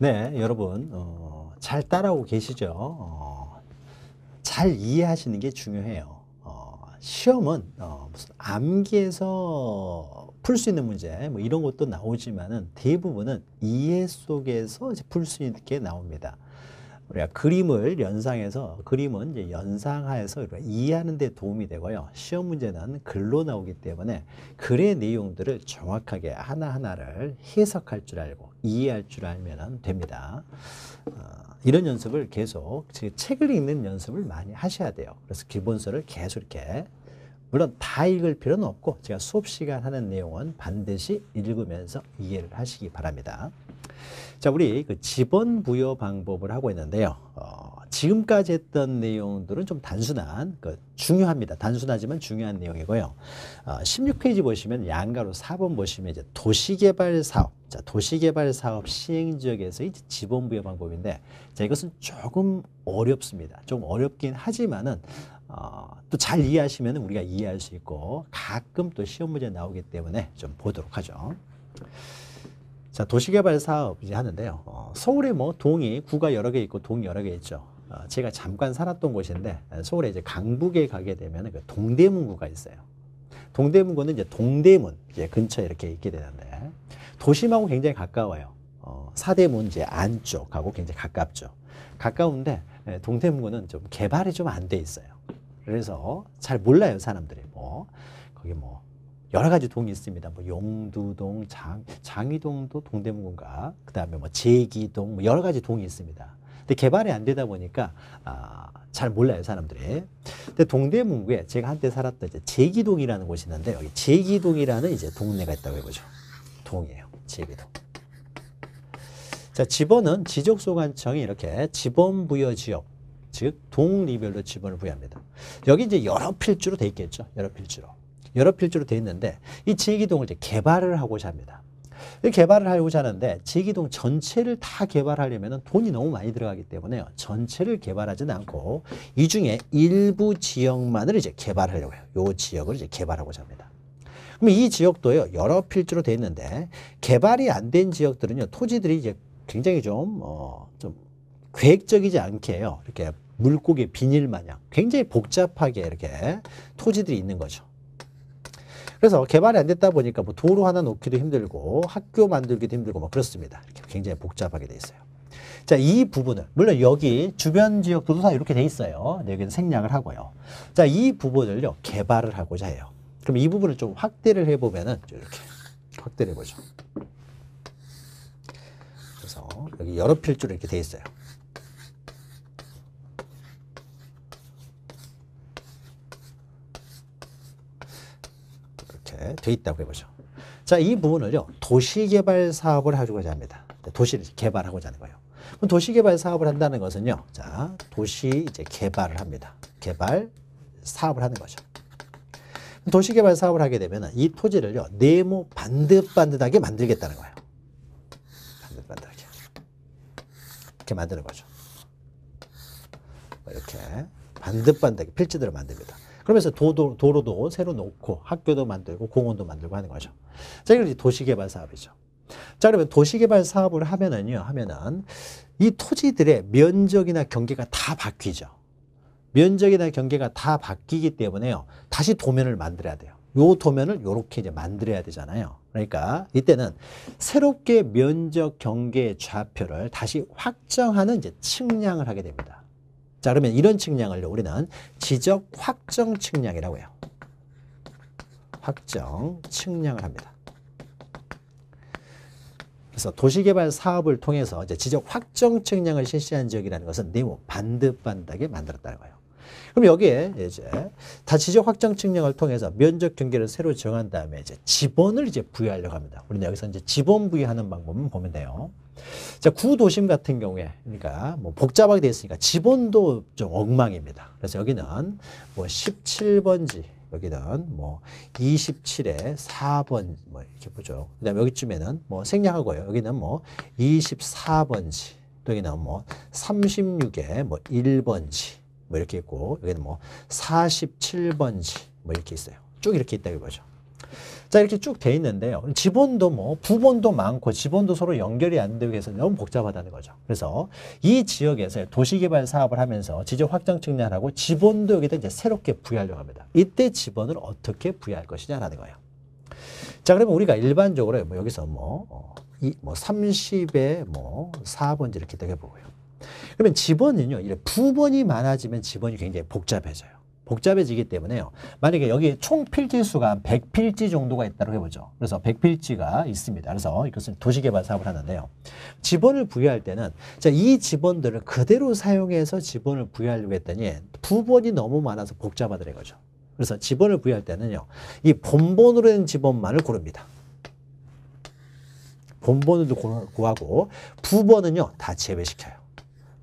네, 여러분 어, 잘 따라오고 계시죠? 어, 잘 이해하시는 게 중요해요. 어, 시험은 어, 무슨 암기에서 풀 수 있는 문제 뭐 이런 것도 나오지만은 대부분은 이해 속에서 풀 수 있게 나옵니다. 우리가 그림을 연상해서 그림은 이제 연상하여서 우리가 이해하는 데 도움이 되고요. 시험 문제는 글로 나오기 때문에 글의 내용들을 정확하게 하나하나를 해석할 줄 알고 이해할 줄 알면 됩니다. 어, 이런 연습을 계속 책을 읽는 연습을 많이 하셔야 돼요. 그래서 기본서를 계속 이렇게 물론 다 읽을 필요는 없고 제가 수업 시간 하는 내용은 반드시 읽으면서 이해를 하시기 바랍니다. 자, 우리 그 지번 부여 방법을 하고 있는데요. 어, 지금까지 했던 내용들은 좀 단순한, 그 중요합니다. 단순하지만 중요한 내용이고요. 어, 16페이지 보시면 양가로 4번 보시면 이제 도시개발 사업. 자, 도시개발 사업 시행 지역에서 이제 지번 부여 방법인데, 자, 이것은 조금 어렵습니다. 좀 어렵긴 하지만은 어, 또 잘 이해하시면 우리가 이해할 수 있고 가끔 또 시험 문제 나오기 때문에 좀 보도록 하죠. 자, 도시개발 사업 이제 하는데요. 어, 서울에 뭐 동이 구가 여러 개 있고 동이 여러 개 있죠. 어, 제가 잠깐 살았던 곳인데 어, 서울에 이제 강북에 가게 되면 그 동대문구가 있어요. 동대문구는 이제 동대문 이제 근처에 이렇게 있게 되는데 도심하고 굉장히 가까워요. 어, 사대문 이제 안쪽하고 굉장히 가깝죠. 가까운데 예, 동대문구는 좀 개발이 좀 안 돼 있어요. 그래서 잘 몰라요 사람들이 뭐 거기 뭐 여러 가지 동이 있습니다. 뭐 용두동, 장, 장위동도 동대문군가, 그 다음에 뭐 제기동, 뭐 여러 가지 동이 있습니다. 근데 개발이 안 되다 보니까 아, 잘 몰라요 사람들이. 근데 동대문구에 제가 한때 살았던 이제 제기동이라는 곳이 있는데 여기 제기동이라는 이제 동네가 있다고 해보죠. 동이에요. 제기동. 자 집원은 지적소관청이 이렇게 집원 부여 지역 즉 동리별로 집원을 부여합니다. 여기 이제 여러 필주로 돼 있겠죠. 여러 필주로. 여러 필지로 되어 있는데 이 지기동을 이제 개발을 하고자 합니다. 개발을 하고자 하는데 지기동 전체를 다 개발하려면 돈이 너무 많이 들어가기 때문에 전체를 개발하지는 않고 이 중에 일부 지역만을 이제 개발하려고 해요. 이 지역을 이제 개발하고자 합니다. 그럼 이 지역도요 여러 필지로 되어 있는데 개발이 안 된 지역들은요 토지들이 이제 굉장히 좀좀 어, 좀 계획적이지 않게요 이렇게 물고기 비닐 마냥 굉장히 복잡하게 이렇게 토지들이 있는 거죠. 그래서 개발이 안 됐다 보니까 뭐 도로 하나 놓기도 힘들고 학교 만들기도 힘들고 뭐 그렇습니다. 이렇게 굉장히 복잡하게 돼 있어요. 자, 이 부분을 물론 여기 주변 지역 도도사 이렇게 돼 있어요. 네, 여기는 생략을 하고요. 자, 이 부분을요 개발을 하고자 해요. 그럼 이 부분을 좀 확대를 해보면은 이렇게 확대를 해보죠. 그래서 여기 여러 필줄 이렇게 돼 있어요. 돼 있다고 해보죠. 자, 이 부분을요, 도시개발 사업을 하고자 합니다. 네, 도시를 개발하고자 하는 거예요. 그럼 도시개발 사업을 한다는 것은요, 자, 도시 이제 개발을 합니다. 개발 사업을 하는 거죠. 도시개발 사업을 하게 되면 이 토지를요, 네모 반듯반듯하게 만들겠다는 거예요. 반듯반듯하게. 이렇게 만드는 거죠. 뭐 이렇게 반듯반듯하게 필지들을 만듭니다. 그러면서 도도, 도로도 새로 놓고 학교도 만들고 공원도 만들고 하는 거죠. 자, 이걸 도시개발 사업이죠. 자, 그러면 도시개발 사업을 하면은요, 하면은 이 토지들의 면적이나 경계가 다 바뀌죠. 면적이나 경계가 다 바뀌기 때문에요. 다시 도면을 만들어야 돼요. 요 도면을 요렇게 이제 만들어야 되잖아요. 그러니까 이때는 새롭게 면적 경계 좌표를 다시 확정하는 이제 측량을 하게 됩니다. 자 그러면 이런 측량을 요 우리는 지적 확정 측량이라고 해요. 확정 측량을 합니다. 그래서 도시개발 사업을 통해서 이제 지적 확정 측량을 실시한 지역이라는 것은 네모 반듯반듯하게 만들었다는 거예요. 그럼 여기에 이제 다 지적 확정 측량을 통해서 면적 경계를 새로 정한 다음에 이제 지번을 이제 부여하려고 합니다. 우리는 여기서 이제 지번 부여하는 방법을 보면 돼요. 자, 구도심 같은 경우에, 그러니까 뭐 복잡하게 되어 있으니까 지번도 좀 엉망입니다. 그래서 여기는 뭐 17번지, 여기는 뭐 27에 4번 뭐 이렇게 보죠. 그다음 여기쯤에는 뭐 생략하고요. 여기는 뭐 24번지, 또 여기는 뭐 36에 뭐 1번지, 뭐 이렇게 있고 여기는 뭐 47번지 뭐 이렇게 있어요. 쭉 이렇게 있다 이거죠. 자 이렇게 쭉 돼 있는데요. 지본도 뭐 부본도 많고 지본도 서로 연결이 안 되고 해서 너무 복잡하다는 거죠. 그래서 이 지역에서 도시개발 사업을 하면서 지적 확장 측량하고 지본도 여기다 이제 새롭게 부여하려고 합니다. 이때 지번을 어떻게 부여할 것이냐라는 거예요. 자 그러면 우리가 일반적으로 뭐 여기서 뭐, 어, 이, 뭐 30에 뭐 4번지 이렇게 되게 보고요. 그러면 지번은요. 부번이 많아지면 지번이 굉장히 복잡해져요. 복잡해지기 때문에요. 만약에 여기 총 필지 수가 100필지 정도가 있다고 해보죠. 그래서 100필지가 있습니다. 그래서 이것은 도시개발 사업을 하는데요. 지번을 부여할 때는 자, 이 지번들을 그대로 사용해서 지번을 부여하려고 했더니 부번이 너무 많아서 복잡하더래 거죠. 그래서 지번을 부여할 때는요. 이 본본으로 된 지번만을 고릅니다. 본번도 구하고 부번은요. 다 제외시켜요.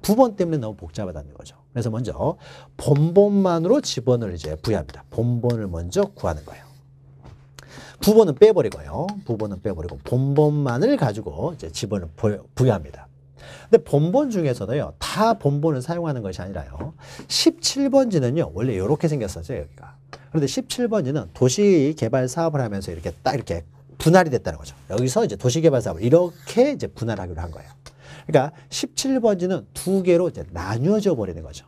부번 때문에 너무 복잡하다는 거죠. 그래서 먼저 본본만으로 지번을 이제 부여합니다. 본본을 먼저 구하는 거예요. 부본은 빼버리고요. 부본은 빼버리고 본본만을 가지고 이제 지번을 부여합니다. 근데 본본 중에서도요. 다 본본을 사용하는 것이 아니라요. 17번지는요. 원래 이렇게 생겼었죠. 여기가. 그런데 17번지는 도시개발 사업을 하면서 이렇게 딱 이렇게 분할이 됐다는 거죠. 여기서 이제 도시개발 사업을 이렇게 이제 분할하기로 한 거예요. 그러니까 17번지는 두 개로 이제 나뉘어져 버리는 거죠.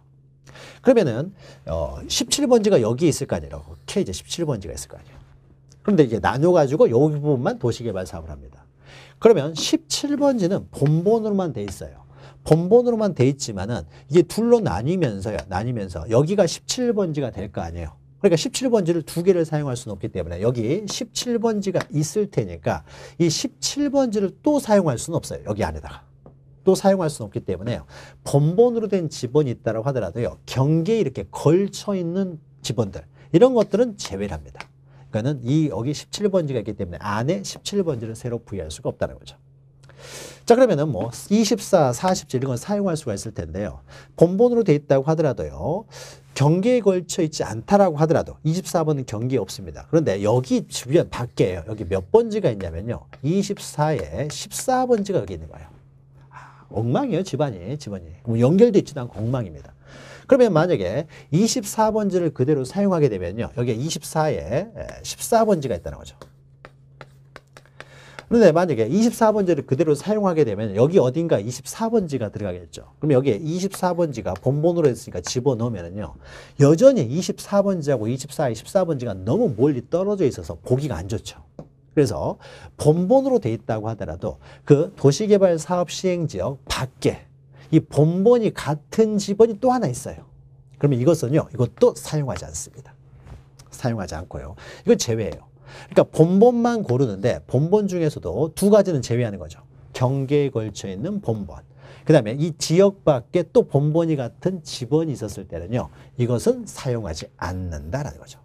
그러면은 어 17번지가 여기 있을 거 아니라고 K 이제 17번지가 있을 거 아니에요. 그런데 이게 나눠 가지고 여기 부분만 도시개발 사업을 합니다. 그러면 17번지는 본본으로만 돼 있어요. 본본으로만 돼 있지만은 이게 둘로 나뉘면서요. 나뉘면서 여기가 17번지가 될 거 아니에요. 그러니까 17번지를 두 개를 사용할 수는 없기 때문에 여기 17번지가 있을 테니까 이 17번지를 또 사용할 수는 없어요. 여기 안에다가. 또 사용할 수는 없기 때문에 본본으로된 집원이 있다고 하더라도요. 경계에 이렇게 걸쳐 있는 집원들 이런 것들은 제외를 합니다. 그러니까는 이 여기 17번지가 있기 때문에 안에 17번지를 새로 부여할 수가 없다는 거죠. 자 그러면은 뭐 24, 47 이런 건 사용할 수가 있을 텐데요. 본본으로 돼 있다고 하더라도요. 경계에 걸쳐 있지 않다라고 하더라도 24번은 경계에 없습니다. 그런데 여기 주변 밖에 여기 몇 번지가 있냐면요. 24에 14번지가 여기 있는 거예요. 엉망이에요. 집안이. 집안이. 뭐 연결돼 있지도 않고 엉망입니다. 그러면 만약에 24번지를 그대로 사용하게 되면요. 여기에 24에 14번지가 있다는 거죠. 그런데 만약에 24번지를 그대로 사용하게 되면 여기 어딘가 24번지가 들어가겠죠. 그럼 여기에 24번지가 본본으로 했으니까 집어넣으면요. 여전히 24번지하고 24, 24번지가 너무 멀리 떨어져 있어서 보기가 안 좋죠. 그래서 본본으로 돼 있다고 하더라도 그 도시개발 사업 시행 지역 밖에 이 본본이 같은 지번이 또 하나 있어요. 그러면 이것은요. 이것도 사용하지 않습니다. 사용하지 않고요. 이거제외해요 그러니까 본본만 고르는데 본본 중에서도 두 가지는 제외하는 거죠. 경계에 걸쳐 있는 본본. 그 다음에 이 지역 밖에 또 본본이 같은 지번이 있었을 때는요. 이것은 사용하지 않는다라는 거죠.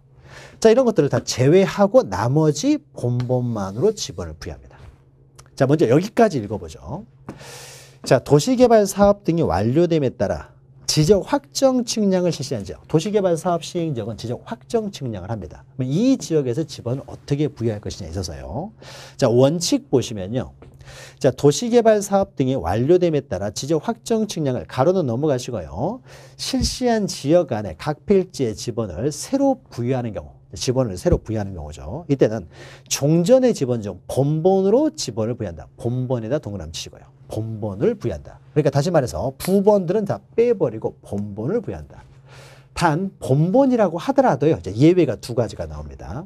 자, 이런 것들을 다 제외하고 나머지 본본만으로 지분을 부여합니다. 자, 먼저 여기까지 읽어보죠. 자, 도시개발 사업 등이 완료됨에 따라 지적 확정 측량을 실시한 지역, 도시개발 사업 시행지역은 지적 확정 측량을 합니다. 이 지역에서 지번을 어떻게 부여할 것이냐에 있어서요. 자, 원칙 보시면요. 자, 도시개발 사업 등이 완료됨에 따라 지적 확정 측량을 가로는 넘어가시고요. 실시한 지역 안에 각 필지의 지번을 새로 부여하는 경우 지번을 새로 부여하는 경우죠. 이때는 종전의 지번 중본본으로 지번을 부여한다. 본본에다 동그라미치고요. 시본본을 부여한다. 그러니까 다시 말해서 부번들은 다 빼버리고 본본을 부여한다. 단본본이라고 하더라도요. 예외가 두 가지가 나옵니다.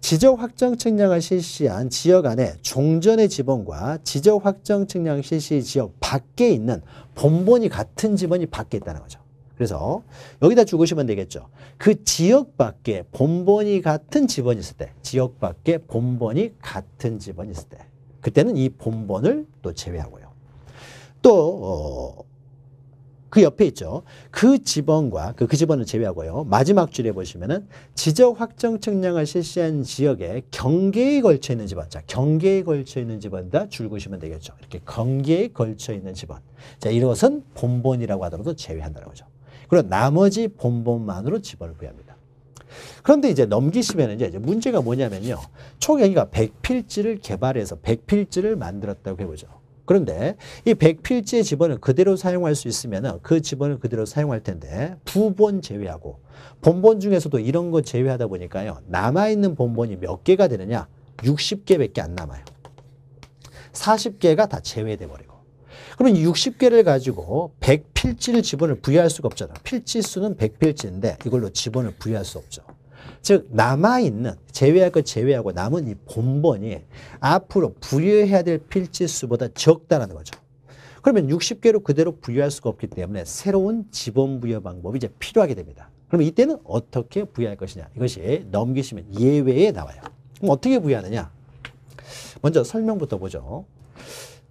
지적 확정 측량을 실시한 지역 안에 종전의 지번과 지적 확정 측량 실시 지역 밖에 있는 본본이 같은 지번이 밖에 있다는 거죠. 그래서 여기다 죽으시면 되겠죠. 그 지역 밖에 본번이 같은 집원이 있을 때 지역 밖에 본번이 같은 집원이 있을 때 그때는 이 본번을 또 제외하고요. 또 어, 그 옆에 있죠. 그집원과 그, 그 지번을 제외하고요. 마지막 줄에 보시면은 지적 확정 측량을 실시한 지역에 경계에 걸쳐 있는 집원 자, 경계에 걸쳐 있는 집원다 줄그시면 되겠죠. 이렇게 경계에 걸쳐 있는 집원 자, 이것은 본본이라고 하더라도 제외한다는 거죠. 그리고 나머지 본본만으로 집어를 부여합니다. 그런데 이제 넘기시면 이제 문제가 뭐냐면요. 총 여기가 100필지를 개발해서 100필지를 만들었다고 해보죠. 그런데 이 100필지의 집어는 그대로 사용할 수 있으면 그 집어는 그대로 사용할 텐데 부본 제외하고 본본 중에서도 이런 거 제외하다 보니까요. 남아있는 본본이 몇 개가 되느냐? 60개밖에 안 남아요. 40개가 다 제외돼 버려요. 그럼 60개를 가지고 100필지를 지분을 부여할 수가 없잖아. 필지 수는 100필지인데 이걸로 지분을 부여할 수 없죠. 즉 남아있는 제외할 것 제외하고 남은 이 본번이 앞으로 부여해야 될 필지 수보다 적다라는 거죠. 그러면 60개로 그대로 부여할 수가 없기 때문에 새로운 지분 부여 방법이 이제 필요하게 됩니다. 그럼 이때는 어떻게 부여할 것이냐. 이것이 넘기시면 예외에 나와요. 그럼 어떻게 부여하느냐. 먼저 설명부터 보죠.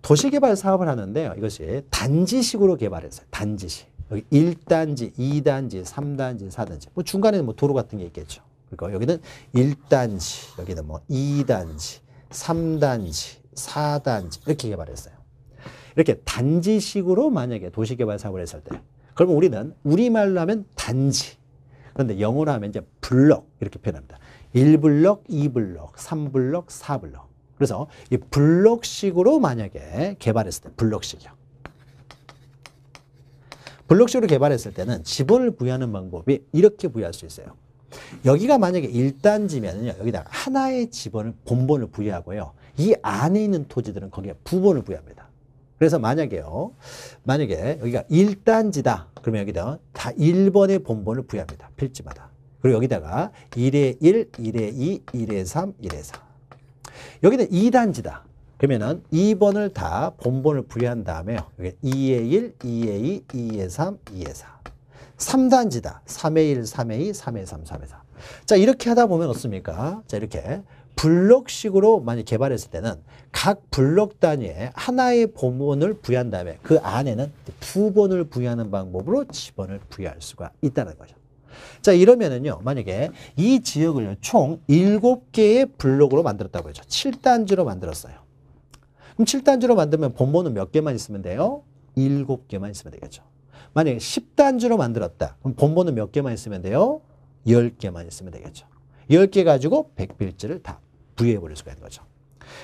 도시개발 사업을 하는데요. 이것이 단지식으로 개발했어요. 단지식. 여기 1단지, 2단지, 3단지, 4단지. 뭐 중간에 뭐 도로 같은 게 있겠죠. 그러니까 여기는 1단지, 여기는 뭐 2단지, 3단지, 4단지 이렇게 개발했어요. 이렇게 단지식으로 만약에 도시개발 사업을 했을 때 그러면 우리는 우리말로 하면 단지 그런데 영어로 하면 이제 블럭 이렇게 표현합니다. 1블럭, 2블럭, 3블럭, 4블럭 그래서 이 블록식으로 만약에 개발했을 때 블록식이요. 블록식으로 개발했을 때는 지분을 부여하는 방법이 이렇게 부여할 수 있어요. 여기가 만약에 1단지면요. 여기다가 하나의 지번을 본본을 부여하고요. 이 안에 있는 토지들은 거기에 부본을 부여합니다. 그래서 만약에요. 만약에 여기가 1단지다. 그러면 여기다 다 1번의 본본을 부여합니다. 필지마다. 그리고 여기다가 1의 1, 1의 2, 1의 3, 1의 4. 여기는 2단지다. 그러면은 2번을 다 본본을 분리한 다음에 여기 2의 1, 2의 2, 2의 3, 2의 4. 3단지다. 3의 1, 3의 2, 3의 3, 3의 4. 자, 이렇게 하다 보면 어떻습니까? 자, 이렇게 블록식으로 만약 개발했을 때는 각 블록 단위에 하나의 본본을 부여한 다음에 그 안에는 부본을 부여하는 방법으로 집원을 부여할 수가 있다는 거죠. 자, 이러면은요. 만약에 이 지역을 총 7개의 블록으로 만들었다고 했죠. 7단지로 만들었어요. 그럼 7단지로 만들면 본모는 몇 개만 있으면 돼요? 7개만 있으면 되겠죠. 만약에 10단지로 만들었다. 그럼 본모는 몇 개만 있으면 돼요? 10개만 있으면 되겠죠. 10개 가지고 100필지를 다 부여해 버릴 수가 있는 거죠.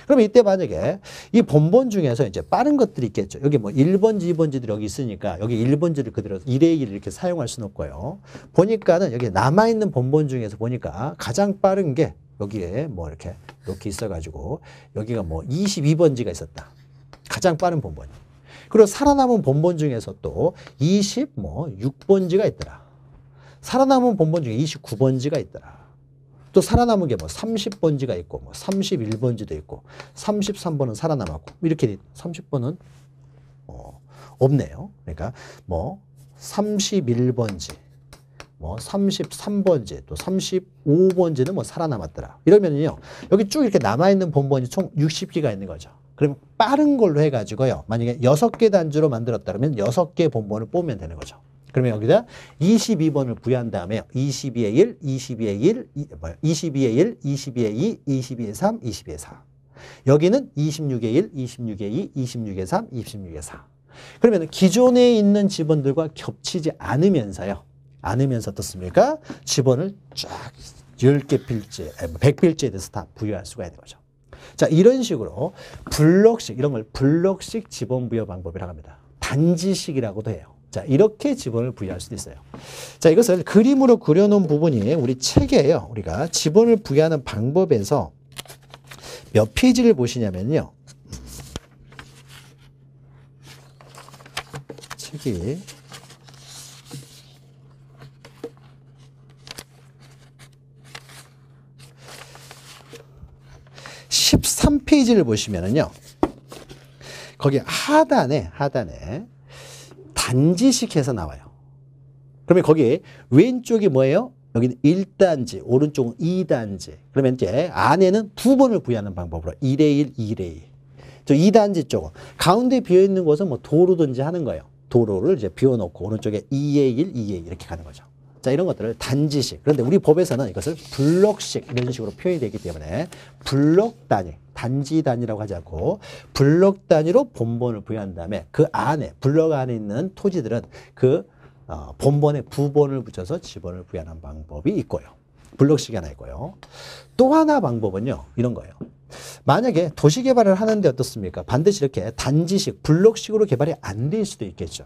그럼 이때 만약에 이 본본 중에서 이제 빠른 것들이 있겠죠. 여기 뭐 1번지, 2번지들이 여기 있으니까 여기 1번지를 그대로 1의 1을 이렇게 사용할 수는 없고요. 보니까는 여기 남아있는 본본 중에서 보니까 가장 빠른 게 여기에 뭐 이렇게 이렇게 있어가지고 여기가 뭐 22번지가 있었다. 가장 빠른 본본 그리고 살아남은 본본 중에서 또2 6번지가 뭐 있더라. 살아남은 본본 중에 29번지가 있더라. 또 살아남은 게 뭐 30번지가 있고 뭐 31번지도 있고 33번은 살아남았고 이렇게 30번은 어, 없네요. 그러니까 뭐 31번지 뭐 33번지 또 35번지는 뭐 살아남았더라. 이러면요. 여기 쭉 이렇게 남아있는 본번이 총 60개가 있는 거죠. 그럼 빠른 걸로 해가지고요. 만약에 6개 단지로 만들었다 면 6개 본번을 뽑으면 되는 거죠. 그러면 여기다 22번을 부여한 다음에 22의 1, 22의 1, 22의 1, 22의 2, 22의 3, 22의 4. 여기는 26의 1, 26의 2, 26의 3, 26의 4. 그러면 기존에 있는 집원들과 겹치지 않으면서요. 않으면서 어떻습니까? 집원을 쫙 10개 필지, 100필지에 뭐 대해서 다 부여할 수가 있는 거죠. 자, 이런 식으로 블록식, 이런 걸 블록식 집원 부여 방법이라고 합니다. 단지식이라고도 해요. 자, 이렇게 지분을 부여할 수도 있어요. 자, 이것을 그림으로 그려놓은 부분이 우리 책이에요. 우리가 지분을 부여하는 방법에서 몇 페이지를 보시냐면요. 책이 십삼 페이지를 보시면은요. 거기 하단에 하단에 단지식해서 나와요. 그러면 거기 왼쪽이 뭐예요? 여기는 1단지, 오른쪽은 2단지. 그러면 이제 안에는 부분을 구하는 방법으로 1의 1, 2의 1. 저 2단지 쪽은 가운데 비어있는 곳은 뭐 도로든지 하는 거예요. 도로를 이제 비워놓고 오른쪽에 2의 1, 2의 1 이렇게 가는 거죠. 자 이런 것들을 단지식 그런데 우리 법에서는 이것을 블록식 이런 식으로 표현이 되기 때문에 블록 단위 단지 단위라고 하자고 블록 단위로 본본을 부여한 다음에 그 안에 블록 안에 있는 토지들은 그 어, 본본에 부본을 붙여서 지번을 부여하는 방법이 있고요. 블록식이 하나 있고요. 또 하나 방법은요. 이런 거예요. 만약에 도시 개발을 하는데 어떻습니까? 반드시 이렇게 단지식, 블록식으로 개발이 안 될 수도 있겠죠.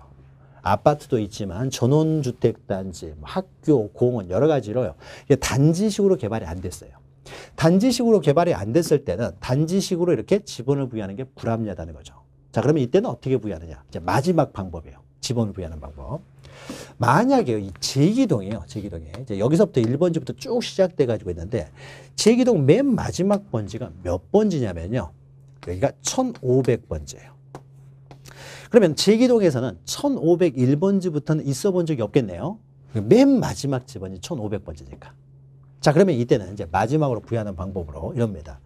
아파트도 있지만 전원주택 단지, 뭐 학교, 공원 여러 가지로요. 단지식으로 개발이 안 됐어요. 단지식으로 개발이 안 됐을 때는 단지식으로 이렇게 지분을 부여하는 게 불합리하다는 거죠. 자, 그러면 이때는 어떻게 부여하느냐? 이제 마지막 방법이에요. 지분을 부여하는 방법. 만약에 이 제기동이에요. 제기동에. 이제 여기서부터 1번지부터 쭉 시작돼 가지고 있는데 제기동 맨 마지막 번지가 몇 번지냐면요. 여기가 1500번지예요. 그러면 제기동에서는 1501번지부터는 있어 본 적이 없겠네요. 맨 마지막 지번이 1500번지니까. 자 그러면 이때는 이제 마지막으로 부여하는 방법으로 이럽니다.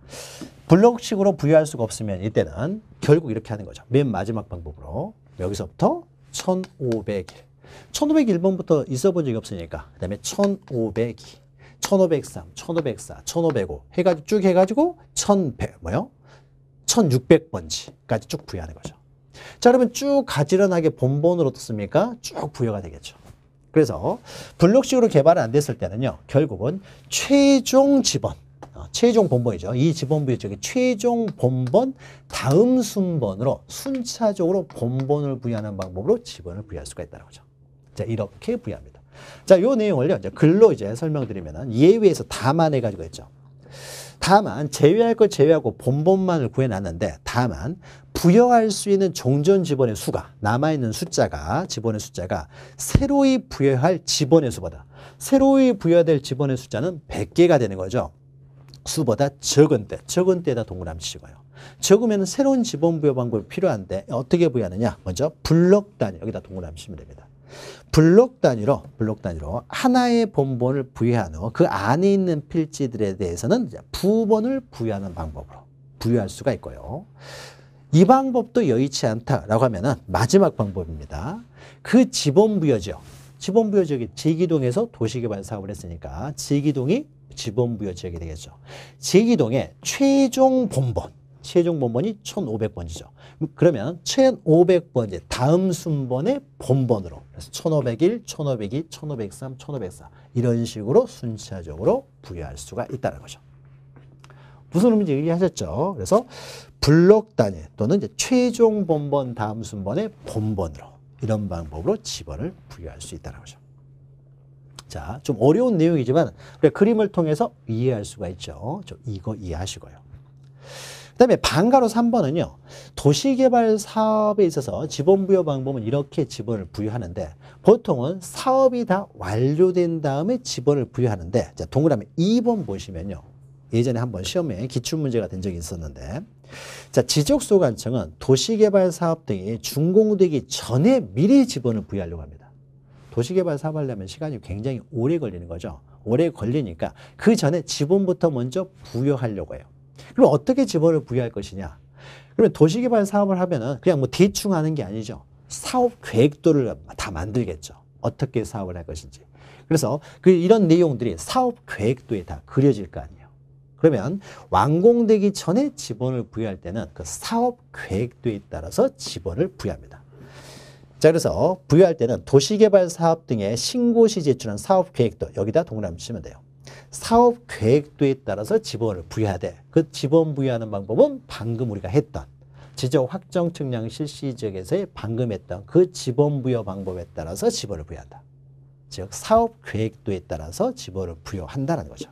블록식으로 부여할 수가 없으면 이때는 결국 이렇게 하는 거죠. 맨 마지막 방법으로 여기서부터 1501 1501번부터 있어본 적이 없으니까 그 다음에 1502 1503, 1504, 1505 해가지고 쭉 해가지고 1100 뭐요? 1600번지까지 쭉 부여하는 거죠. 자 그러면 쭉 가지런하게 본본으로 떴습니까? 쭉 부여가 되겠죠. 그래서 블록식으로 개발은 안 됐을 때는요. 결국은 최종 지번, 어, 최종 본번이죠. 이 지번부의 쪽에 최종 본번 다음 순번으로 순차적으로 본번을 부여하는 방법으로 지번을 부여할 수가 있다는 거죠. 자, 이렇게 부여합니다. 자, 요 내용을요. 이제 글로 이제 설명드리면은 예외에서 다만 해가지고 했죠. 다만 제외할 걸 제외하고 본본만을 구해놨는데 다만 부여할 수 있는 종전 지번의 수가 남아있는 숫자가 지번의 숫자가 새로이 부여할 지번의 수보다 새로이 부여될 지번의 숫자는 100개가 되는 거죠. 수보다 적은 때, 적은 때에다 동그라미 치고요. 적으면 새로운 지번 부여 방법이 필요한데 어떻게 부여하느냐? 먼저 블럭 단위 여기다 동그라미 치면 됩니다. 블록 단위로 블록 단위로 하나의 본본을 부여한 후 그 안에 있는 필지들에 대해서는 부본을 부여하는 방법으로 부여할 수가 있고요. 이 방법도 여의치 않다라고 하면은 마지막 방법입니다. 그 지본 부여 지역, 지본 부여 지역이 지기동에서 도시개발 사업을 했으니까 지기동이 지본 부여 지역이 되겠죠. 지기동의 최종 본본 최종 본번이 1500번이죠. 그러면 1500번째 다음 순번의 본번으로 그래서 1501, 1502, 1503, 1504 이런 식으로 순차적으로 부여할 수가 있다는 거죠. 무슨 의미인지 얘기하셨죠. 그래서 블록 단위 또는 이제 최종 본번 다음 순번의 본번으로 이런 방법으로 집어를 부여할 수 있다는 거죠. 자, 좀 어려운 내용이지만 그림을 통해서 이해할 수가 있죠. 좀 이거 이해하시고요. 그다음에 반가로 3번은요. 도시개발 사업에 있어서 지원 부여 방법은 이렇게 지원을 부여하는데 보통은 사업이 다 완료된 다음에 지원을 부여하는데 자, 동그라미 2번 보시면요. 예전에 한번 시험에 기출문제가 된 적이 있었는데 자 지적소관청은 도시개발 사업 등이 준공되기 전에 미리 지원을 부여하려고 합니다. 도시개발 사업하려면 시간이 굉장히 오래 걸리는 거죠. 오래 걸리니까 그 전에 지원부터 먼저 부여하려고 해요. 그럼 어떻게 지번을 부여할 것이냐? 그러면 도시개발 사업을 하면은 그냥 뭐 대충 하는 게 아니죠. 사업 계획도를 다 만들겠죠. 어떻게 사업을 할 것인지. 그래서 그 이런 내용들이 사업 계획도에 다 그려질 거 아니에요. 그러면 완공되기 전에 지번을 부여할 때는 그 사업 계획도에 따라서 지번을 부여합니다. 자 그래서 부여할 때는 도시개발 사업 등의 신고시 제출한 사업 계획도 여기다 동그라미 치면 돼요. 사업 계획도에 따라서 지원을 부여해야 돼. 그 지원 부여하는 방법은 방금 우리가 했던 지적 확정 측량 실시 지역에서의 방금 했던 그 지원 부여 방법에 따라서 지원을 부여한다. 즉 사업 계획도에 따라서 지원을 부여한다는 거죠.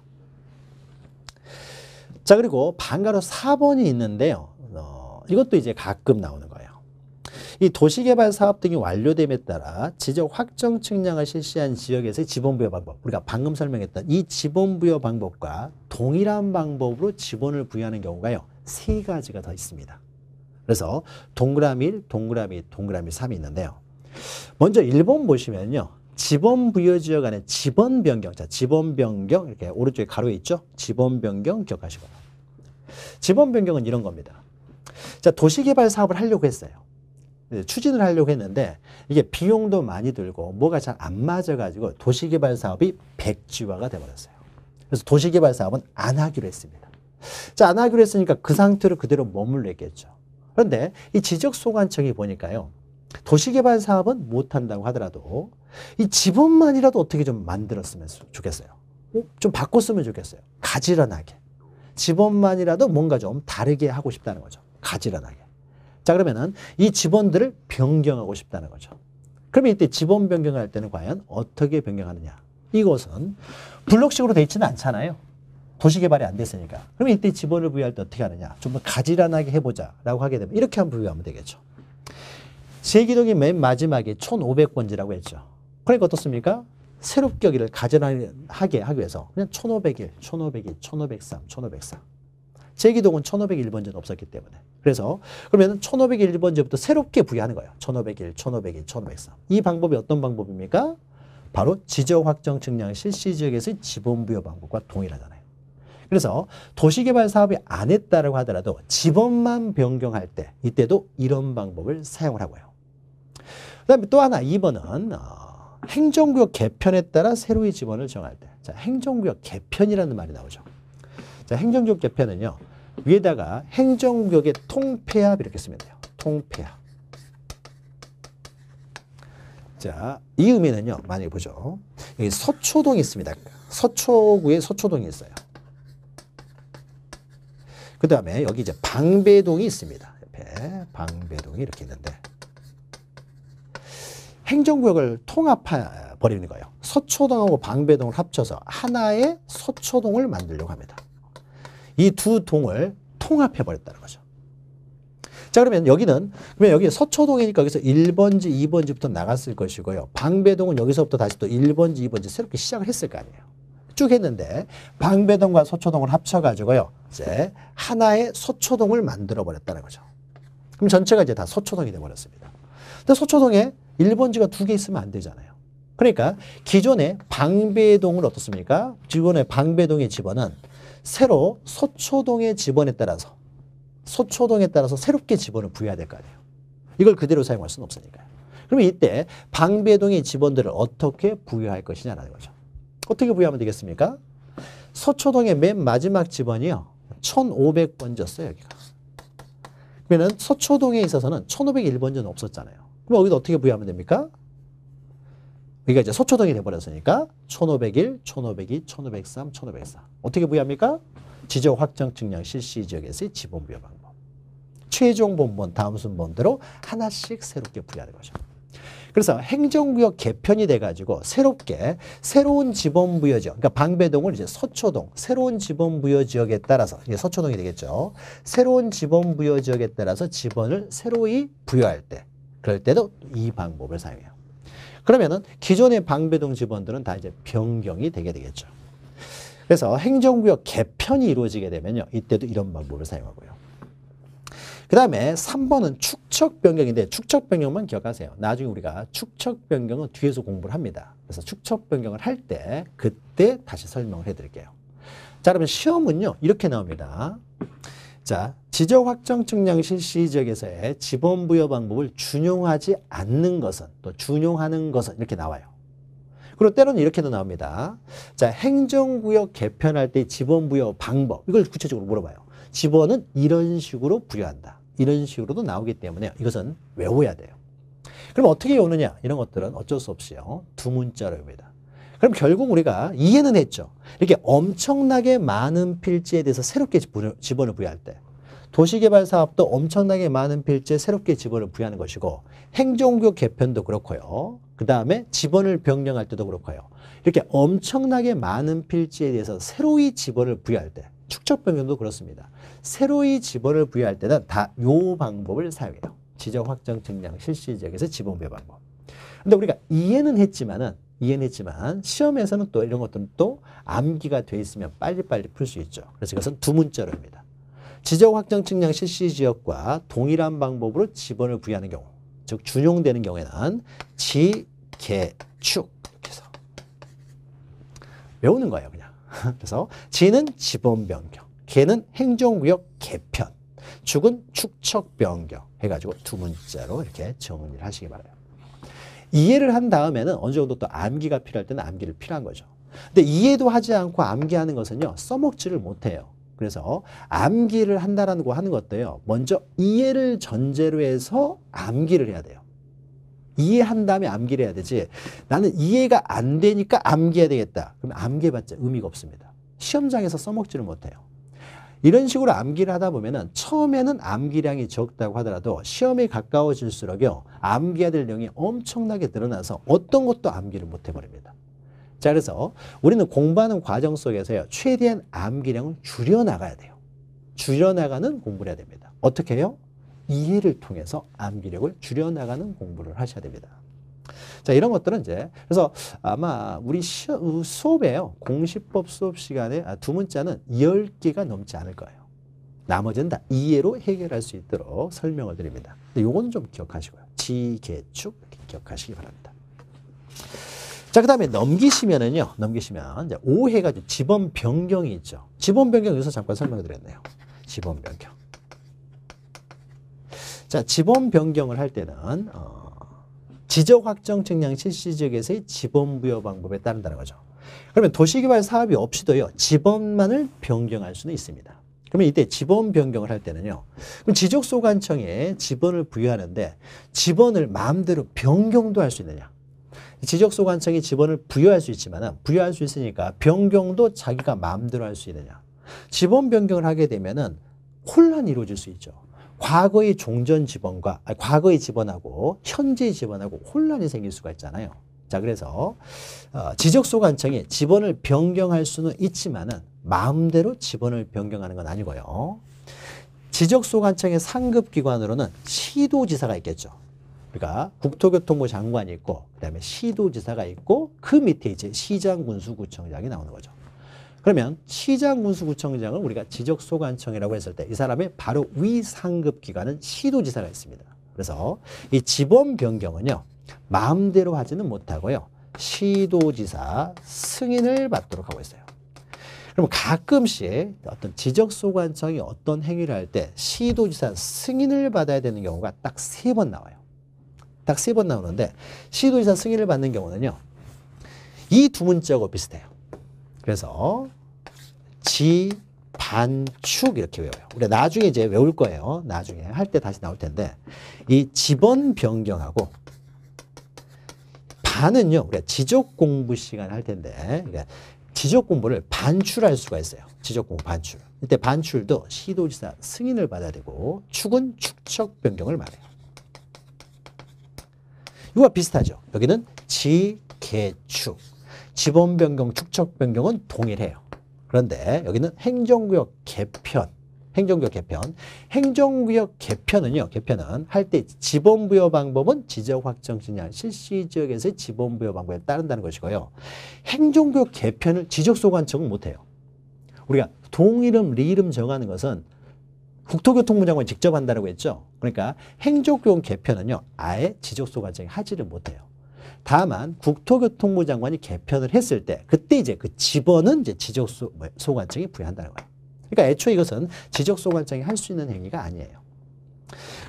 자 그리고 반가로 4번이 있는데요. 어, 이것도 이제 가끔 나오는 거예요. 이 도시개발 사업 등이 완료됨에 따라 지적 확정 측량을 실시한 지역에서의 지번부여 방법 우리가 방금 설명했던 이 지번부여 방법과 동일한 방법으로 지번을 부여하는 경우가요. 세 가지가 더 있습니다. 그래서 동그라미 1, 동그라미 2, 동그라미 3이 있는데요. 먼저 1번 보시면요. 지번 부여 지역 안에 지번 변경, 자 지번 변경 이렇게 오른쪽에 가로에 있죠. 지번 변경 기억하시고. 요 지번 변경은 이런 겁니다. 자 도시개발 사업을 하려고 했어요. 추진을 하려고 했는데 이게 비용도 많이 들고 뭐가 잘 안 맞아가지고 도시개발 사업이 백지화가 돼버렸어요. 그래서 도시개발 사업은 안 하기로 했습니다. 자, 안 하기로 했으니까 그 상태로 그대로 머물렀겠죠. 그런데 이 지적소관청이 보니까요. 도시개발 사업은 못한다고 하더라도 이 지분만이라도 어떻게 좀 만들었으면 좋겠어요. 어? 좀 바꿨으면 좋겠어요. 가지런하게. 지분만이라도 뭔가 좀 다르게 하고 싶다는 거죠. 가지런하게. 자 그러면은 이 지번들을 변경하고 싶다는 거죠. 그러면 이때 지번 변경할 때는 과연 어떻게 변경하느냐. 이것은 블록식으로 돼 있지는 않잖아요. 도시개발이 안 됐으니까. 그러면 이때 지번을 부여할 때 어떻게 하느냐. 좀 더 가지런하게 해보자라고 하게 되면 이렇게 한번 부여하면 되겠죠. 세기동이 맨 마지막에 1500번지라고 했죠. 그러니까 어떻습니까? 새롭게 여기를 가지하게 하기 위해서 그냥 1501, 1502, 1503, 1504 제기동은 1501번지는 없었기 때문에. 그래서 그러면 1501번지부터 새롭게 부여하는 거예요. 1501, 1501, 1503. 이 방법이 어떤 방법입니까? 바로 지적 확정 측량 실시 지역에서의 지번 부여 방법과 동일하잖아요. 그래서 도시개발 사업이 안 했다라고 하더라도 지번만 변경할 때 이때도 이런 방법을 사용을 하고요. 그다음에 또 하나 2번은 어, 행정구역 개편에 따라 새로이 지번을 정할 때. 자, 행정구역 개편이라는 말이 나오죠. 자, 행정구역 개편은요. 위에다가 행정구역의 통폐합 이렇게 쓰면 돼요. 통폐합. 자, 이 의미는요. 만약에 보죠. 여기 서초동이 있습니다. 서초구에 서초동이 있어요. 그 다음에 여기 이제 방배동이 있습니다. 옆에 방배동이 이렇게 있는데 행정구역을 통합해 버리는 거예요. 서초동하고 방배동을 합쳐서 하나의 서초동을 만들려고 합니다. 이두 동을 통합해 버렸다는 거죠. 자 그러면 여기는 그러면 여기 서초동이니까 여기서 1번지 2번지부터 나갔을 것이고요. 방배동은 여기서부터 다시 또 1번지 2번지 새롭게 시작을 했을 거 아니에요. 쭉 했는데 방배동과 서초동을 합쳐가지고요. 이제 하나의 서초동을 만들어 버렸다는 거죠. 그럼 전체가 이제 다 서초동이 돼 버렸습니다. 근데 서초동에 1번지가 두 개 있으면 안 되잖아요. 그러니까 기존의 방배동을 어떻습니까? 기존의 방배동의 집어는 새로 서초동에 집원에 따라서 서초동에 따라서 새롭게 집원을 부여해야 될 거 아니에요. 이걸 그대로 사용할 수는 없으니까요. 그러면 이때 방배동의 집원들을 어떻게 부여할 것이냐라는 거죠. 어떻게 부여하면 되겠습니까? 서초동의 맨 마지막 집원이요. 1500번지였어요, 여기가. 그러면 서초동에 있어서는 1501번지는 없었잖아요. 그럼 여기서 어떻게 부여하면 됩니까? 그러니까 이제 서초동이 돼버렸으니까 1501, 1502, 1503, 1504. 어떻게 부여합니까? 지적 확정 측량 실시 지역에서의 지분 부여 방법. 최종 본본, 다음 순번대로 하나씩 새롭게 부여하는 거죠. 그래서 행정구역 개편이 돼가지고 새롭게 새로운 지번 부여 지역, 그러니까 방배동을 이제 서초동, 새로운 지번 부여 지역에 따라서 이게 서초동이 되겠죠. 새로운 지번 부여 지역에 따라서 지번을 새로이 부여할 때, 그럴 때도 이 방법을 사용해요. 그러면은 기존의 방배동 직원들은다 이제 변경이 되게 되겠죠. 그래서 행정구역 개편이 이루어지게 되면요. 이때도 이런 방법을 사용하고요. 그 다음에 3번은 축척 변경인데 축척 변경만 기억하세요. 나중에 우리가 축척 변경은 뒤에서 공부를 합니다. 그래서 축척 변경을 할 때 그때 다시 설명을 해드릴게요. 자 그러면 시험은요. 이렇게 나옵니다. 자, 지적 확정 측량 실시 지역에서의 지번 부여 방법을 준용하지 않는 것은 또 준용하는 것은 이렇게 나와요. 그리고 때로는 이렇게도 나옵니다. 자, 행정구역 개편할 때지번 부여 방법 이걸 구체적으로 물어봐요. 지번은 이런 식으로 부여한다. 이런 식으로도 나오기 때문에 이것은 외워야 돼요. 그럼 어떻게 외우느냐 이런 것들은 어쩔 수 없이요. 두 문자로 외웁니다. 그럼 결국 우리가 이해는 했죠. 이렇게 엄청나게 많은 필지에 대해서 새롭게 집어을 부여할 때 도시개발 사업도 엄청나게 많은 필지에 새롭게 집어을 부여하는 것이고 행정교 개편도 그렇고요. 그 다음에 집원을 변경할 때도 그렇고요. 이렇게 엄청나게 많은 필지에 대해서 새로이 집원을 부여할 때 축적 변경도 그렇습니다. 새로이 집원을 부여할 때는 다 요 방법을 사용해요. 지적 확정 증량 실시 지역에서 지분배 방법. 근데 우리가 이해는 했지만은 이해냈지만 시험에서는 또 이런 것들은 또 암기가 돼 있으면 빨리빨리 풀 수 있죠. 그래서 이것은 두 문자로입니다. 지적 확정 측량 실시 지역과 동일한 방법으로 지번을 부여하는 경우 즉 준용되는 경우에는 지개축 이렇게 해서 외우는 거예요 그냥 그래서 지는 지번 변경 개는 행정구역 개편 축은 축척 변경 해가지고 두 문자로 이렇게 정리를 하시기 바라요. 이해를 한 다음에는 어느 정도 또 암기가 필요할 때는 암기를 필요한 거죠. 근데 이해도 하지 않고 암기하는 것은요. 써먹지를 못해요. 그래서 암기를 한다라는 거 하는 것도요. 먼저 이해를 전제로 해서 암기를 해야 돼요. 이해한 다음에 암기를 해야 되지 나는 이해가 안 되니까 암기해야 되겠다. 그럼 암기해봤자 의미가 없습니다. 시험장에서 써먹지를 못해요. 이런 식으로 암기를 하다 보면은 처음에는 암기량이 적다고 하더라도 시험에 가까워질수록요 암기해야 될 내용이 엄청나게 늘어나서 어떤 것도 암기를 못 해버립니다. 자 그래서 우리는 공부하는 과정 속에서요 최대한 암기량을 줄여나가야 돼요. 줄여나가는 공부를 해야 됩니다. 어떻게 해 이해를 통해서 암기력을 줄여나가는 공부를 하셔야 됩니다. 자, 이런 것들은 이제 그래서 아마 우리 시업, 수업에요. 공시법 수업 시간에 아, 두 문자는 열개가 넘지 않을 거예요. 나머지는 다 이해로 해결할 수 있도록 설명을 드립니다. 근데 요거는 좀 기억하시고요. 지개축 기억하시기 바랍니다. 자, 그 다음에 넘기시면은요, 넘기시면, 이제 오해가 지번 변경이 있죠. 지번 변경 여기서 잠깐 설명을 드렸네요. 지번 변경. 자, 지번 변경을 할 때는, 어, 지적 확정 측량 실시 지역에서의 지번 부여 방법에 따른다는 거죠. 그러면 도시개발 사업이 없이도요. 지번만을 변경할 수는 있습니다. 그러면 이때 지번 변경을 할 때는요. 그럼 지적소관청에 지번을 부여하는데 지번을 마음대로 변경도 할 수 있느냐. 지적소관청이 지번을 부여할 수 있지만 부여할 수 있으니까 변경도 자기가 마음대로 할 수 있느냐. 지번 변경을 하게 되면 은 혼란이 이루어질 수 있죠. 과거의 종전 지번과 아니, 과거의 지번하고 현재의 지번하고 혼란이 생길 수가 있잖아요. 자 그래서 어, 지적소관청이 지번을 변경할 수는 있지만은 마음대로 지번을 변경하는 건 아니고요. 지적소관청의 상급기관으로는 시도지사가 있겠죠. 그러니까 국토교통부 장관이 있고 그다음에 시도지사가 있고 그 밑에 이제 시장 군수구청장이 나오는 거죠. 그러면 시장군수구청장을 우리가 지적소관청이라고 했을 때 이 사람의 바로 위 상급 기관은 시도지사가있습니다 그래서 이 지번 변경은요. 마음대로 하지는 못하고요. 시도지사 승인을 받도록 하고 있어요. 그럼 가끔씩 어떤 지적소관청이 어떤 행위를 할 때 시도지사 승인을 받아야 되는 경우가 딱 세 번 나와요. 딱 세 번 나오는데 시도지사 승인을 받는 경우는요. 이 두 문자하고 비슷해요. 그래서 지반축 이렇게 외워요. 우리 나중에 이제 외울 거예요. 나중에 할 때 다시 나올 텐데 이 지번 변경하고 반은요. 우리 지적 공부 시간 할 텐데 그러니까 지적 공부를 반출할 수가 있어요. 지적 공부 반출. 이때 반출도 시도지사 승인을 받아야 되고 축은 축척 변경을 말해요. 이와 비슷하죠. 여기는 지개축. 지번 변경, 축적 변경은 동일해요. 그런데 여기는 행정구역 개편, 행정구역 개편, 행정구역 개편은요. 개편은 할 때 지번 부여 방법은 지적 확정 진양 실시 지역에서의 지번 부여 방법에 따른다는 것이고요. 행정구역 개편을 지적 소관청은 못 해요. 우리가 동이름, 리이름 정하는 것은 국토교통부 장관이 직접 한다고 했죠. 그러니까 행정구역 개편은요. 아예 지적 소관청이 하지를 못해요. 다만 국토교통부 장관이 개편을 했을 때 그때 이제 그 지번은 이제 지적 뭐, 소관청이 부여한다는 거예요. 그러니까 애초에 이것은 지적 소관청이 할 수 있는 행위가 아니에요.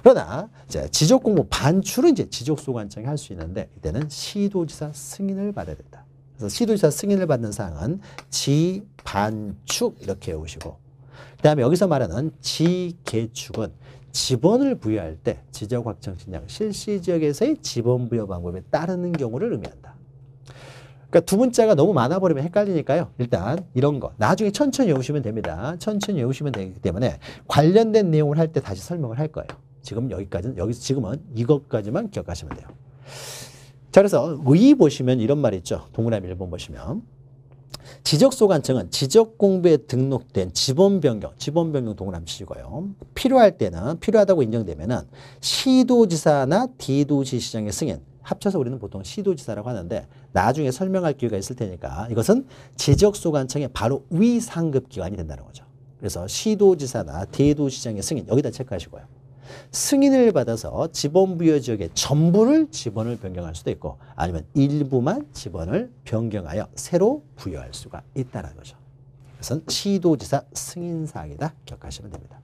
그러나 지적 공모 반출은 이제 지적 소관청이 할 수 있는데 이때는 시도지사 승인을 받아야 된다. 그래서 시도지사 승인을 받는 사항은 지반축 이렇게 외우시고 그다음에 여기서 말하는 지개축은 지번을 부여할 때 지적 확정 신장 실시 지역에서의 지번 부여 방법에 따르는 경우를 의미한다. 그러니까 두 문자가 너무 많아 버리면 헷갈리니까요. 일단 이런 거 나중에 천천히 외우시면 됩니다. 천천히 외우시면 되기 때문에 관련된 내용을 할 때 다시 설명을 할 거예요. 지금 여기까지는 여기서 지금은 이것까지만 기억하시면 돼요. 자 그래서 의 보시면 이런 말 있죠. 동그라미 1번 보시면 지적소관청은 지적공부에 등록된 지번변경, 지번변경 동그라미시고요. 필요할 때는, 필요하다고 인정되면 은 시도지사나 디도시시장의 승인, 합쳐서 우리는 보통 시도지사라고 하는데 나중에 설명할 기회가 있을 테니까 이것은 지적소관청의 바로 위상급 기관이 된다는 거죠. 그래서 시도지사나 대도시장의 승인 여기다 체크하시고요. 승인을 받아서 지번 부여 지역의 전부를 지번을 변경할 수도 있고 아니면 일부만 지번을 변경하여 새로 부여할 수가 있다는 거죠. 그것은 시도지사 승인사항이다 기억하시면 됩니다.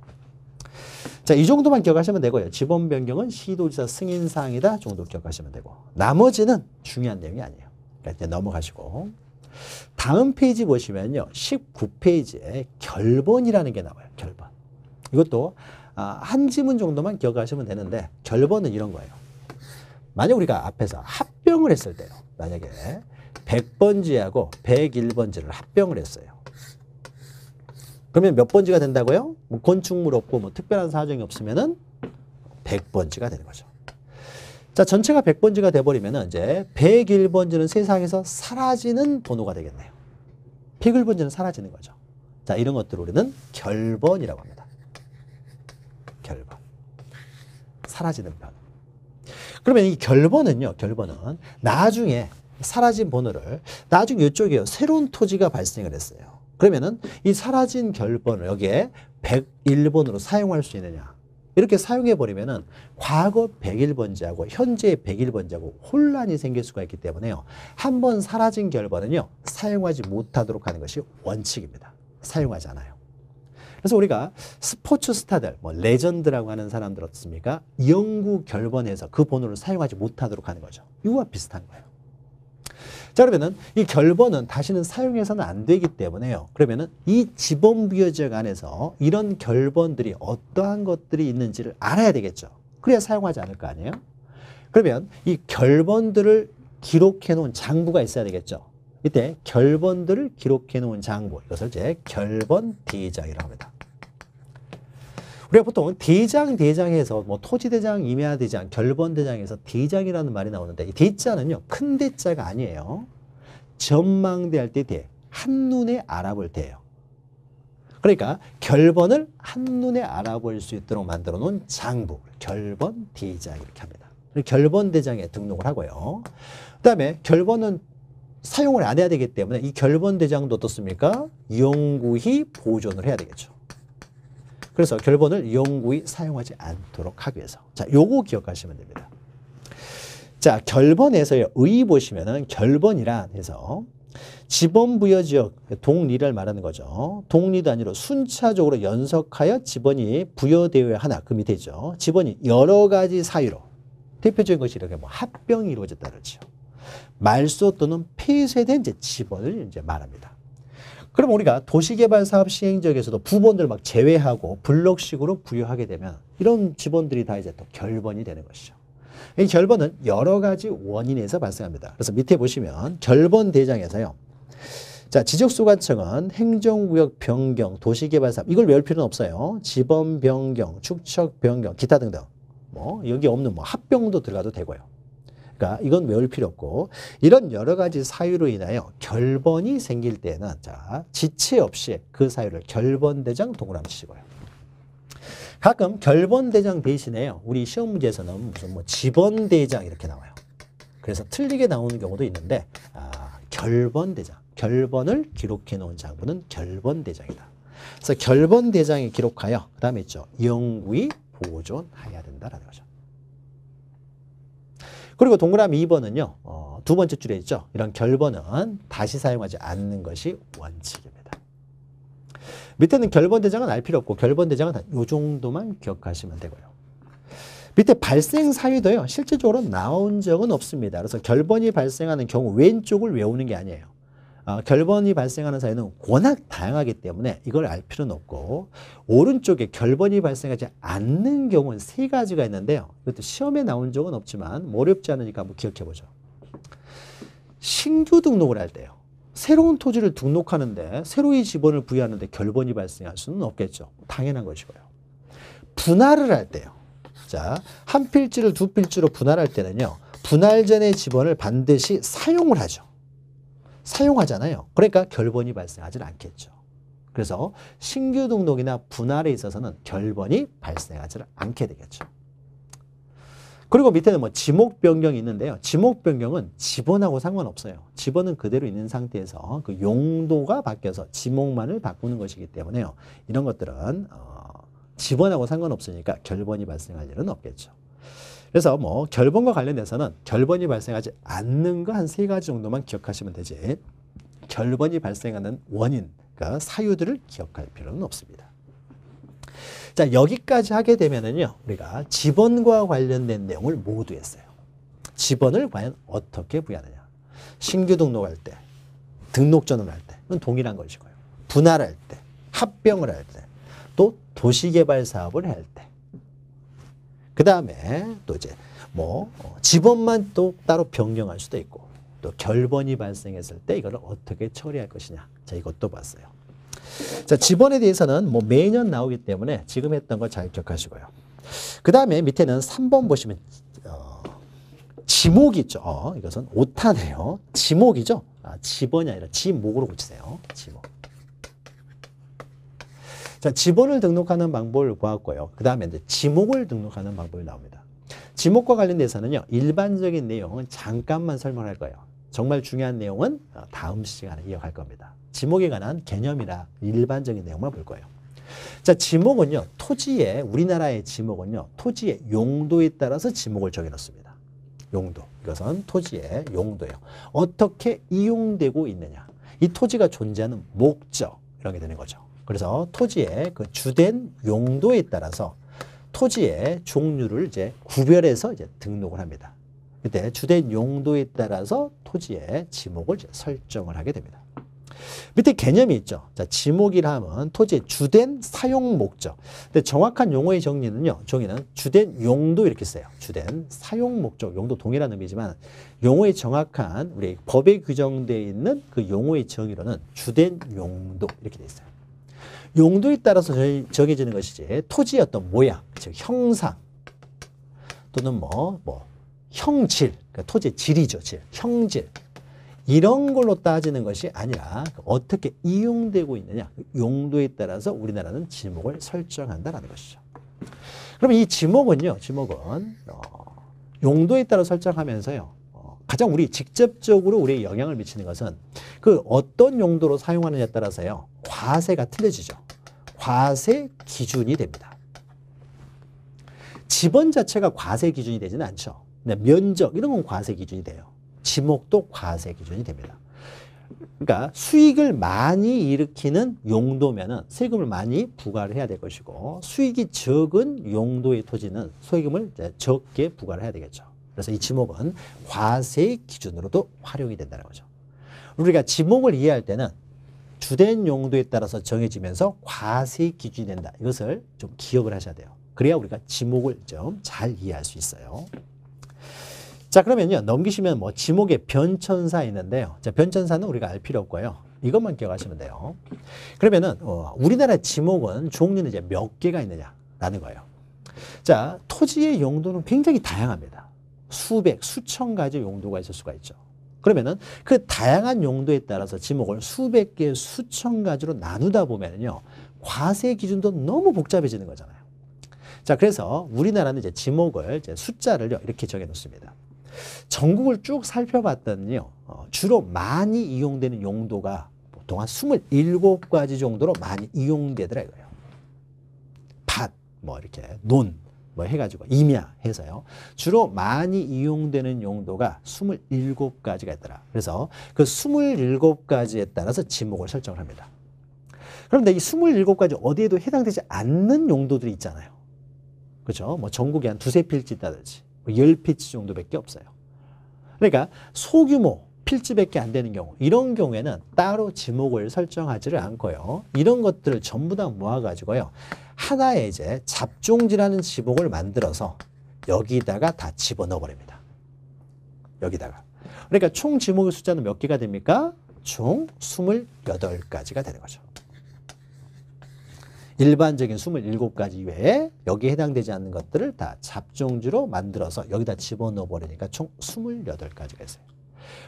자, 이 정도만 기억하시면 되고요. 지번 변경은 시도지사 승인사항이다 정도 기억하시면 되고 나머지는 중요한 내용이 아니에요. 그러니까 이제 넘어가시고 다음 페이지 보시면요. 19페이지에 결번이라는 게 나와요. 결번. 이것도 아, 한 지문 정도만 기억하시면 되는데 결번은 이런 거예요. 만약 우리가 앞에서 합병을 했을 때요. 만약에 100번지하고 101번지를 합병을 했어요. 그러면 몇 번지가 된다고요? 뭐 건축물 없고 뭐 특별한 사정이 없으면은 100번지가 되는 거죠. 자, 전체가 100번지가 돼버리면 이제 101번지는 세상에서 사라지는 번호가 되겠네요. 101번지는 사라지는 거죠. 자, 이런 것들 우리는 결번이라고 합니다. 사라지는 변호. 그러면 이 결번은요, 결번은 나중에 사라진 번호를 나중에 이쪽에 새로운 토지가 발생을 했어요. 그러면은 이 사라진 결번을 여기에 101번으로 사용할 수 있느냐. 이렇게 사용해버리면은 과거 101번지하고 현재 101번지하고 혼란이 생길 수가 있기 때문에요. 한번 사라진 결번은요, 사용하지 못하도록 하는 것이 원칙입니다. 사용하지 않아요. 그래서 우리가 스포츠 스타들, 뭐 레전드라고 하는 사람들 어떻습니까? 영구 결번에서 그 번호를 사용하지 못하도록 하는 거죠. 이와 비슷한 거예요. 자 그러면은 이 결번은 다시는 사용해서는 안 되기 때문에요. 그러면은 이 지번 부여 지역 안에서 이런 결번들이 어떠한 것들이 있는지를 알아야 되겠죠. 그래야 사용하지 않을 거 아니에요. 그러면 이 결번들을 기록해 놓은 장부가 있어야 되겠죠. 이때 결번들을 기록해 놓은 장부 이것을 이제 결번 디자이라고 합니다. 우리가 보통 대장, 대장에서 뭐 토지대장, 임야대장, 결번대장에서 대장이라는 말이 나오는데 이 대자는요. 큰 대자가 아니에요. 전망대할 때 대. 한눈에 알아볼 때예요. 그러니까 결번을 한눈에 알아볼 수 있도록 만들어 놓은 장부, 결번 대장 이렇게 합니다. 결번 대장에 등록을 하고요. 그다음에 결번은 사용을 안 해야 되기 때문에 이 결번 대장도 어떻습니까? 영구히 보존을 해야 되겠죠. 그래서 결번을 영구히 사용하지 않도록 하기 위해서. 자, 요거 기억하시면 됩니다. 자, 결번에서의 의 보시면은 결번이란 해서 지번부여 지역, 동리를 말하는 거죠. 동리도 아니라 순차적으로 연속하여 지번이 부여되어야 하나, 그 밑에 죠 지번이 여러 가지 사유로, 대표적인 것이 이렇게 뭐 합병이 이루어졌다든지요. 그렇죠. 말소 또는 폐쇄된 이제 지번을 이제 말합니다. 그럼 우리가 도시개발 사업 시행 지역에서도 부본들 막 제외하고 블록식으로 부여하게 되면 이런 지번들이 다 이제 또 결번이 되는 것이죠. 이 결번은 여러 가지 원인에서 발생합니다. 그래서 밑에 보시면 결번 대장에서요. 자, 지적소관청은 행정구역 변경, 도시개발 사업 이걸 외울 필요는 없어요. 지번 변경, 축척 변경, 기타 등등. 뭐 여기 없는 뭐 합병도 들어가도 되고요. 그러니까 이건 외울 필요 없고 이런 여러 가지 사유로 인하여 결번이 생길 때는 자 지체 없이 그 사유를 결번대장 동그라미 치고요. 가끔 결번대장 대신에요. 우리 시험 문제에서는 무슨 뭐 지번대장 이렇게 나와요. 그래서 틀리게 나오는 경우도 있는데 아, 결번대장, 결번을 기록해 놓은 장부는 결번대장이다. 그래서 결번대장에 기록하여 그 다음에 있죠. 영구히 보존해야 된다라는 거죠. 그리고 동그라미 2번은요. 어, 두 번째 줄에 있죠. 이런 결번은 다시 사용하지 않는 것이 원칙입니다. 밑에는 결번 대장은 알 필요 없고 결번 대장은 이 정도만 기억하시면 되고요. 밑에 발생 사유도요. 실제적으로 나온 적은 없습니다. 그래서 결번이 발생하는 경우 왼쪽을 외우는 게 아니에요. 어, 결번이 발생하는 사유는 워낙 다양하기 때문에 이걸 알 필요는 없고 오른쪽에 결번이 발생하지 않는 경우는 세 가지가 있는데요. 이것도 시험에 나온 적은 없지만 어렵지 않으니까 한번 기억해보죠. 신규 등록을 할 때요. 새로운 토지를 등록하는데 새로이 지번을 부여하는데 결번이 발생할 수는 없겠죠. 당연한 것이고요. 분할을 할 때요. 자, 한 필지를 두 필지로 분할할 때는요. 분할 전에 지번을 반드시 사용을 하죠. 사용하잖아요. 그러니까 결번이 발생하지 않겠죠. 그래서 신규 등록이나 분할에 있어서는 결번이 발생하지 않게 되겠죠. 그리고 밑에는 뭐 지목 변경이 있는데요. 지목 변경은 지번하고 상관없어요. 지번은 그대로 있는 상태에서 그 용도가 바뀌어서 지목만을 바꾸는 것이기 때문에요. 이런 것들은 어, 지번하고 상관없으니까 결번이 발생할 일은 없겠죠. 그래서 뭐 결번과 관련해서는 결번이 발생하지 않는 거 한 세 가지 정도만 기억하시면 되지 결번이 발생하는 원인, 그러니까 사유들을 기억할 필요는 없습니다. 자 여기까지 하게 되면은요 우리가 지번과 관련된 내용을 모두 했어요. 지번을 과연 어떻게 부여하느냐. 신규 등록할 때, 등록 전환할 때, 는 동일한 것이고요. 분할할 때, 합병을 할 때, 또 도시개발 사업을 할 때, 그 다음에 또 이제 뭐 집원만 어, 또 따로 변경할 수도 있고 또 결번이 발생했을 때 이걸 어떻게 처리할 것이냐. 자, 이것도 봤어요. 자, 집원에 대해서는 뭐 매년 나오기 때문에 지금 했던 거잘 기억하시고요. 그 다음에 밑에는 3번 보시면 어, 지목이죠. 어, 이것은 오타네요. 지목이죠. 아, 집원이 아니라 지목으로 고치세요. 지목. 자, 지번을 등록하는 방법을 보았고요. 그 다음에 이제 지목을 등록하는 방법이 나옵니다. 지목과 관련돼서는요. 일반적인 내용은 잠깐만 설명할 거예요. 정말 중요한 내용은 어, 다음 시간에 이어갈 겁니다. 지목에 관한 개념이라 일반적인 내용만 볼 거예요. 자, 지목은요. 토지에 우리나라의 지목은요. 토지의 용도에 따라서 지목을 정해 놓습니다. 용도. 이것은 토지의 용도예요. 어떻게 이용되고 있느냐. 이 토지가 존재하는 목적 이런 게 되는 거죠. 그래서 토지의 그 주된 용도에 따라서 토지의 종류를 이제 구별해서 이제 등록을 합니다. 그때 주된 용도에 따라서 토지의 지목을 이제 설정을 하게 됩니다. 밑에 개념이 있죠. 자, 지목이라 면 토지의 주된 사용 목적. 근데 정확한 용어의 정리는요. 정의는 주된 용도 이렇게 써요. 주된 사용 목적, 용도 동일한 의미지만 용어의 정확한 우리 법에 규정되어 있는 그 용어의 정의로는 주된 용도 이렇게 돼 있어요. 용도에 따라서 정해지는 것이지 토지의 어떤 모양, 즉 형상 또는 뭐, 뭐 형질, 그러니까 토지 의 질이죠. 질, 형질 이런 걸로 따지는 것이 아니라 그 어떻게 이용되고 있느냐 그 용도에 따라서 우리나라는 지목을 설정한다라는 것이죠. 그럼 이 지목은요, 지목은 어, 용도에 따라 설정하면서요 가장 우리 직접적으로 우리의 영향을 미치는 것은 그 어떤 용도로 사용하느냐에 따라서요. 과세가 틀려지죠. 과세 기준이 됩니다. 지번 자체가 과세 기준이 되지는 않죠. 네, 면적 이런 건 과세 기준이 돼요. 지목도 과세 기준이 됩니다. 그러니까 수익을 많이 일으키는 용도면은 세금을 많이 부과를 해야 될 것이고 수익이 적은 용도의 토지는 소액금을 적게 부과를 해야 되겠죠. 그래서 이 지목은 과세 기준으로도 활용이 된다는 거죠. 우리가 지목을 이해할 때는 주된 용도에 따라서 정해지면서 과세 기준이 된다. 이것을 좀 기억을 하셔야 돼요. 그래야 우리가 지목을 좀 잘 이해할 수 있어요. 자 그러면요 넘기시면 뭐 지목의 변천사 있는데요. 자 변천사는 우리가 알 필요 없고요. 이것만 기억하시면 돼요. 그러면은 어, 우리나라 지목은 종류는 이제 몇 개가 있느냐라는 거예요. 자 토지의 용도는 굉장히 다양합니다. 수백, 수천 가지 용도가 있을 수가 있죠. 그러면은 그 다양한 용도에 따라서 지목을 수백 개, 수천 가지로 나누다 보면요. 과세 기준도 너무 복잡해지는 거잖아요. 자, 그래서 우리나라는 이제 지목을, 이제 숫자를요, 이렇게 정해 놓습니다. 전국을 쭉 살펴봤더니요, 어, 주로 많이 이용되는 용도가 보통 한 27가지 정도로 많이 이용되더라 이요 밭, 뭐 이렇게, 논, 뭐 해가지고 임야해서요. 주로 많이 이용되는 용도가 27가지가 있더라. 그래서 그 27가지에 따라서 지목을 설정을 합니다. 그런데 이 27가지 어디에도 해당되지 않는 용도들이 있잖아요. 그렇죠? 뭐 전국에 한 두세 필지 있다든지 뭐 10필지 정도밖에 없어요. 그러니까 소규모 필지밖에 안 되는 경우 이런 경우에는 따로 지목을 설정하지를 않고요. 이런 것들을 전부 다 모아가지고요. 하나의 이제 잡종지라는 지목을 만들어서 여기다가 다 집어넣어 버립니다. 여기다가. 그러니까 총 지목의 숫자는 몇 개가 됩니까? 총 28가지가 되는 거죠. 일반적인 27가지 외에 여기에 해당되지 않는 것들을 다 잡종지로 만들어서 여기다 집어넣어 버리니까 총 28가지가 있어요.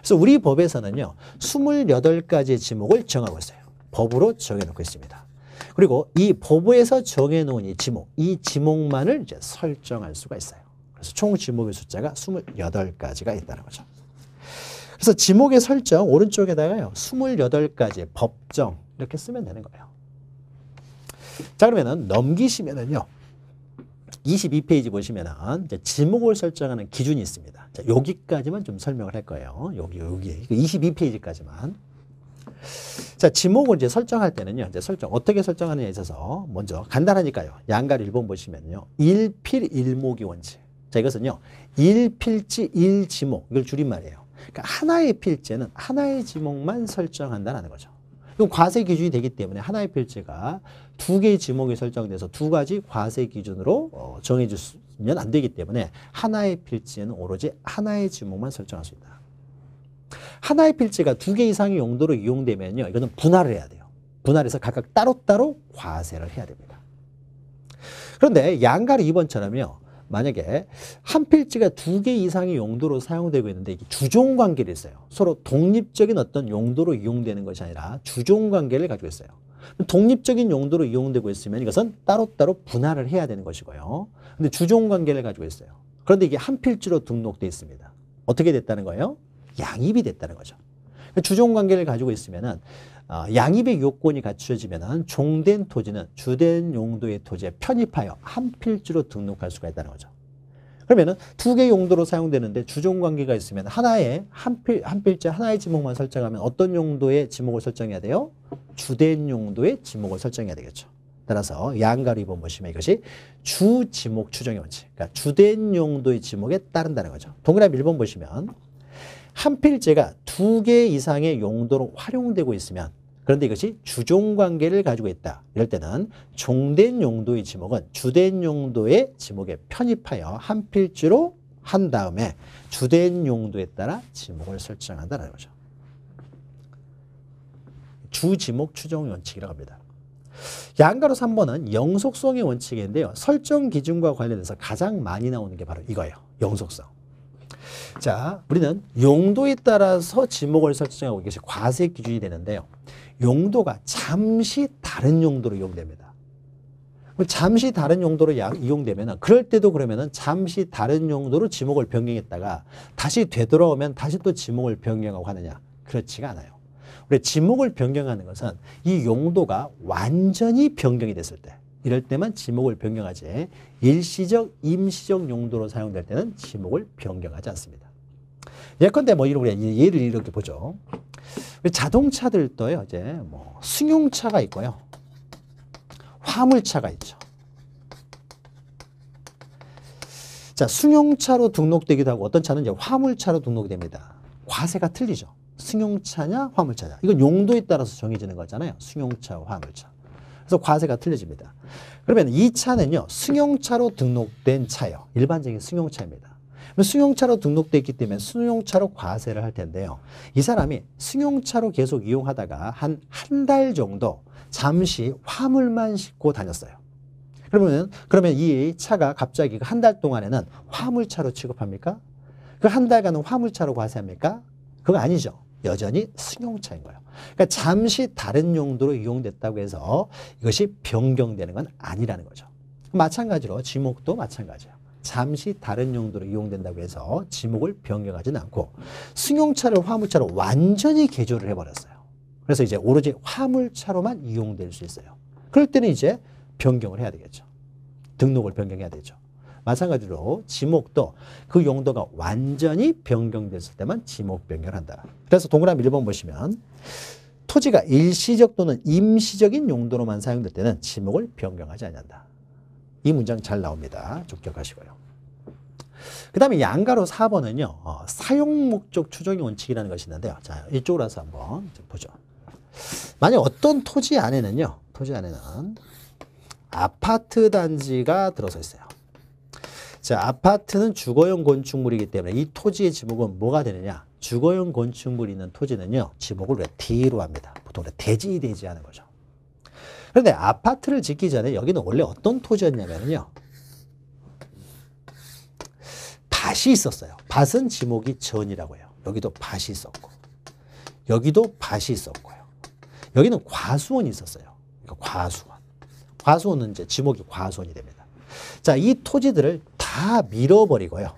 그래서 우리 법에서는요. 28가지의 지목을 정하고 있어요. 법으로 정해놓고 있습니다. 그리고 이 법에서 정해놓은 이 지목, 이 지목만을 이제 설정할 수가 있어요. 그래서 총 지목의 숫자가 28가지가 있다는 거죠. 그래서 지목의 설정 오른쪽에다가요. 2 8가지 법정 이렇게 쓰면 되는 거예요. 자그러면 넘기시면은요. 22페이지 보시면은 이제 지목을 설정하는 기준이 있습니다. 자, 여기까지만 좀 설명을 할 거예요. 여기 여기 22페이지까지만. 그 자, 지목을 이제 설정할 때는요. 이제 설정 어떻게 설정하느냐에 있어서 먼저 간단하니까요. 양가를 1번 보시면요. 일필일목이 원칙. 자, 이것은요. 일필지 일지목. 이걸 줄임말이에요. 그러니까 하나의 필지는 하나의 지목만 설정한다는 거죠. 이 과세 기준이 되기 때문에 하나의 필지가 두 개의 지목이 설정돼서 두 가지 과세 기준으로 어, 정해주면 안 되기 때문에 하나의 필지에는 오로지 하나의 지목만 설정할 수 있다. 하나의 필지가 두 개 이상의 용도로 이용되면요. 이거는 분할을 해야 돼요. 분할해서 각각 따로따로 과세를 해야 됩니다. 그런데 양가로 2번처럼요. 만약에 한 필지가 두 개 이상의 용도로 사용되고 있는데 이게 주종 관계를 있어요. 서로 독립적인 어떤 용도로 이용되는 것이 아니라 주종 관계를 가지고 있어요. 독립적인 용도로 이용되고 있으면 이것은 따로따로 분할을 해야 되는 것이고요. 근데 주종 관계를 가지고 있어요. 그런데 이게 한 필지로 등록돼 있습니다. 어떻게 됐다는 거예요? 양입이 됐다는 거죠. 그러니까 주종 관계를 가지고 있으면은 아, 양입의 요건이 갖춰지면은 종된 토지는 주된 용도의 토지에 편입하여 한 필지로 등록할 수가 있다는 거죠. 그러면은 두 개 용도로 사용되는데 주종 관계가 있으면 하나의 한, 필, 한 필자 하나의 지목만 설정하면 어떤 용도의 지목을 설정해야 돼요? 주된 용도의 지목을 설정해야 되겠죠. 따라서 양가로 입번 보시면 이것이 주 지목 추정의 원칙. 그러니까 주된 용도의 지목에 따른다는 거죠. 동그라미 1번 보시면 한 필제가 두 개 이상의 용도로 활용되고 있으면 그런데 이것이 주종 관계를 가지고 있다. 이럴 때는 종된 용도의 지목은 주된 용도의 지목에 편입하여 한 필지로 한 다음에 주된 용도에 따라 지목을 설정한다는 거죠. 주지목 추정 원칙이라고 합니다. 양가로 3번은 영속성의 원칙인데요. 설정 기준과 관련해서 가장 많이 나오는 게 바로 이거예요. 영속성. 자, 우리는 용도에 따라서 지목을 설정하고 이것이 과세 기준이 되는데요. 용도가 잠시 다른 용도로 이용됩니다. 잠시 다른 용도로 이용되면 그럴 때도 그러면 잠시 다른 용도로 지목을 변경했다가 다시 되돌아오면 다시 또 지목을 변경하고 하느냐 그렇지가 않아요. 우리 지목을 변경하는 것은 이 용도가 완전히 변경이 됐을 때 이럴 때만 지목을 변경하지 일시적 임시적 용도로 사용될 때는 지목을 변경하지 않습니다. 예컨대 뭐 이런 우리 예를 이렇게 보죠. 자동차들도요, 이제 뭐 승용차가 있고요. 화물차가 있죠. 자, 승용차로 등록되기도 하고 어떤 차는 이제 화물차로 등록이 됩니다. 과세가 틀리죠. 승용차냐 화물차냐. 이건 용도에 따라서 정해지는 거잖아요. 승용차, 화물차. 그래서 과세가 틀려집니다. 그러면 이 차는요. 승용차로 등록된 차요. 일반적인 승용차입니다. 승용차로 등록돼 있기 때문에 승용차로 과세를 할 텐데요. 이 사람이 승용차로 계속 이용하다가 한 한 달 정도 잠시 화물만 싣고 다녔어요. 그러면 그러면 이 차가 갑자기 그 한달 동안에는 화물차로 취급합니까? 그 한 달간은 화물차로 과세합니까? 그거 아니죠. 여전히 승용차인 거예요. 그러니까 잠시 다른 용도로 이용됐다고 해서 이것이 변경되는 건 아니라는 거죠. 마찬가지로 지목도 마찬가지예요. 잠시 다른 용도로 이용된다고 해서 지목을 변경하진 않고 승용차를 화물차로 완전히 개조를 해버렸어요. 그래서 이제 오로지 화물차로만 이용될 수 있어요. 그럴 때는 이제 변경을 해야 되겠죠. 등록을 변경해야 되죠. 마찬가지로 지목도 그 용도가 완전히 변경됐을 때만 지목 변경한다. 그래서 동그라미 1번 보시면 토지가 일시적 또는 임시적인 용도로만 사용될 때는 지목을 변경하지 않는다. 이 문장 잘 나옵니다. 좀기하시고요 그 다음에 양가로 4번은요. 어, 사용 목적 추정의 원칙이라는 것이 있는데요. 자, 이쪽으로 와서 한번 보죠. 만약 어떤 토지 안에는요. 토지 안에는 아파트 단지가 들어서 있어요. 자, 아파트는 주거용 건축물이기 때문에 이 토지의 지목은 뭐가 되느냐? 주거용 건축물이 있는 토지는요. 지목을 왜티로 합니다. 보통 대지대지하는 거죠. 그런데 아파트를 짓기 전에 여기는 원래 어떤 토지였냐면요. 밭이 있었어요. 밭은 지목이 전이라고 해요. 여기도 밭이 있었고 여기도 밭이 있었고요. 여기는 과수원이 있었어요. 그러니까 과수원. 과수원은 이제 지목이 과수원이 됩니다. 자, 이 토지들을 다 밀어버리고요.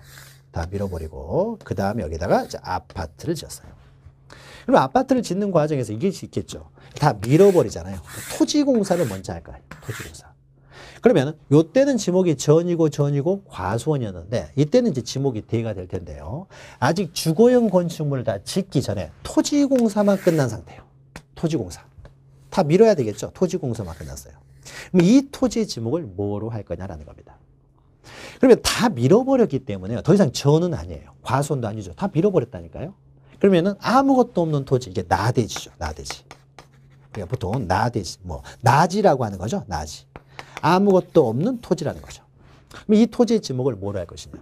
다 밀어버리고 그 다음에 여기다가 아파트를 지었어요. 그럼 아파트를 짓는 과정에서 이게 있겠죠. 다 밀어버리잖아요. 토지공사를 먼저 할까요? 토지공사. 그러면 요때는 지목이 전이고 전이고 과수원이었는데 이때는 이제 지목이 대가 될 텐데요. 아직 주거용 건축물을 다 짓기 전에 토지공사만 끝난 상태예요. 토지공사. 다 밀어야 되겠죠. 토지공사만 끝났어요. 그럼 이 토지 지목을 뭐로 할 거냐라는 겁니다. 그러면 다 밀어버렸기 때문에 더 이상 저는 아니에요. 과손도 아니죠. 다 밀어버렸다니까요. 그러면은 아무것도 없는 토지 이게 나대지죠. 나대지. 그러니까 보통 나대지 뭐 나지라고 하는 거죠. 나지. 아무것도 없는 토지라는 거죠. 그럼 이 토지의 지목을 뭐로 할 것이냐.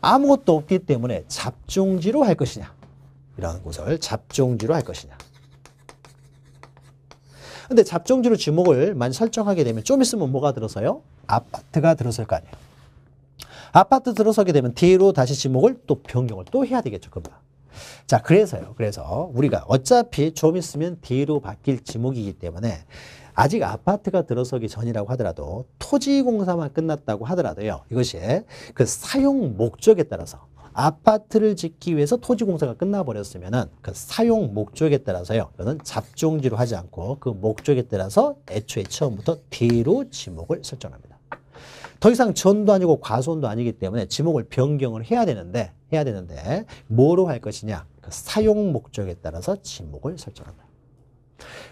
아무것도 없기 때문에 잡종지로 할 것이냐. 이라는 곳을 잡종지로 할 것이냐. 근데 잡종지로 지목을 만 설정하게 되면 좀 있으면 뭐가 들어서요? 아파트가 들어설 거 아니에요. 아파트 들어서게 되면 뒤로 다시 지목을 또 변경을 또 해야 되겠죠. 금방. 자, 그래서요. 그래서 우리가 어차피 좀 있으면 뒤로 바뀔 지목이기 때문에 아직 아파트가 들어서기 전이라고 하더라도 토지공사만 끝났다고 하더라도요. 이것이 그 사용 목적에 따라서 아파트를 짓기 위해서 토지공사가 끝나버렸으면 그 사용 목적에 따라서요. 이거는 잡종지로 하지 않고 그 목적에 따라서 애초에 처음부터 D로 지목을 설정합니다. 더 이상 전도 아니고 과손도 아니기 때문에 지목을 변경을 해야 되는데 해야 되는데 뭐로 할 것이냐 그 사용 목적에 따라서 지목을 설정합니다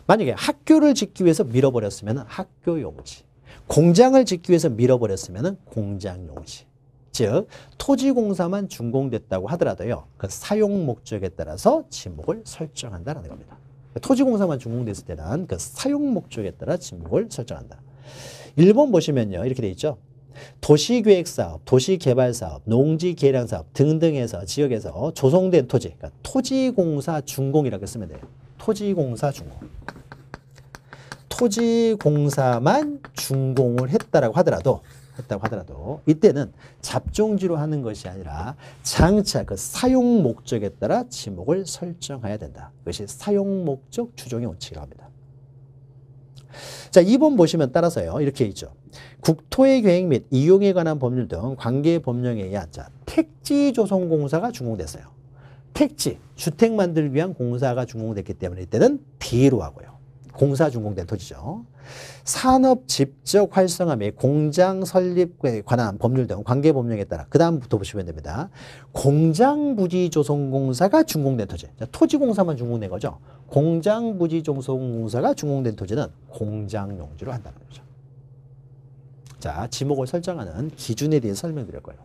만약에 학교를 짓기 위해서 밀어버렸으면 학교 용지, 공장을 짓기 위해서 밀어버렸으면 공장 용지. 즉 토지공사만 준공됐다고 하더라도요. 그 사용 목적에 따라서 지목을 설정한다는 라 겁니다. 토지공사만 준공됐을 때는 그 사용 목적에 따라 지목을 설정한다. 1번 보시면요. 이렇게 돼 있죠. 도시계획사업, 도시개발사업, 농지계량사업 등등에서 지역에서 조성된 토지, 그러니까 토지공사 준공이라고 쓰면 돼요. 토지공사 중공 토지공사만 준공을 했다라고 하더라도 했다고 하더라도 이때는 잡종지로 하는 것이 아니라 장차 그 사용 목적에 따라 지목을 설정해야 된다. 이것이 사용 목적 추종의 원칙이라고 합니다. 자, 2번 보시면 따라서요. 이렇게 있죠. 국토의 계획 및 이용에 관한 법률 등 관계 법령에 의한 자, 택지조성공사가 준공됐어요. 택지, 주택 만들기 위한 공사가 준공됐기 때문에 이때는 D로 하고요. 공사 준공된 토지죠. 산업 집적 활성화 및 공장 설립에 관한 법률 등 관계 법령에 따라 그 다음부터 보시면 됩니다. 공장 부지 조성공사가 준공된 토지. 토지 공사만 준공된 거죠. 공장 부지 조성공사가 준공된 토지는 공장 용지로 한다는 거죠. 자, 지목을 설정하는 기준에 대해 설명드릴 거예요.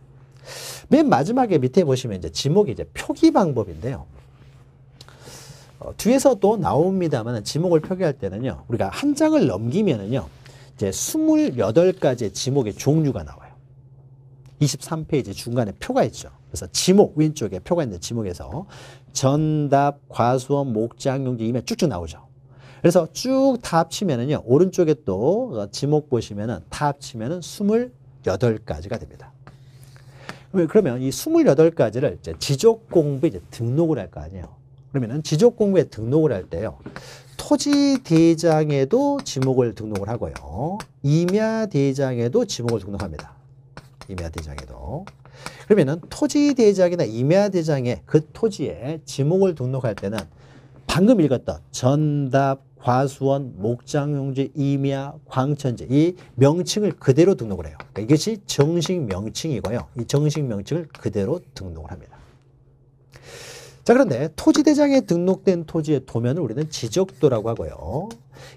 맨 마지막에 밑에 보시면 이제 지목이 이제 표기 방법인데요. 어, 뒤에서 또 나옵니다만 지목을 표기할 때는요. 우리가 한 장을 넘기면은요. 이제 28가지의 지목의 종류가 나와요. 23페이지 중간에 표가 있죠. 그래서 지목 왼쪽에 표가 있는 지목에서 전답, 과수원, 목장, 용지 이면 쭉쭉 나오죠. 그래서 쭉 다 합치면은요. 오른쪽에 또 지목 보시면은 다 합치면은 28가지가 됩니다. 그러면 이 28가지를 이제 지적 공부에 이제 등록을 할 거 아니에요. 그러면 지적 공부에 등록을 할 때요. 토지 대장에도 지목을 등록을 하고요. 임야 대장에도 지목을 등록합니다. 임야 대장에도. 그러면 토지 대장이나 임야 대장에 그 토지에 지목을 등록할 때는 방금 읽었던 전답 과수원, 목장용지, 임야, 광천지이 명칭을 그대로 등록을 해요. 그러니까 이것이 정식 명칭이고요. 이 정식 명칭을 그대로 등록을 합니다. 자 그런데 토지대장에 등록된 토지의 도면을 우리는 지적도라고 하고요.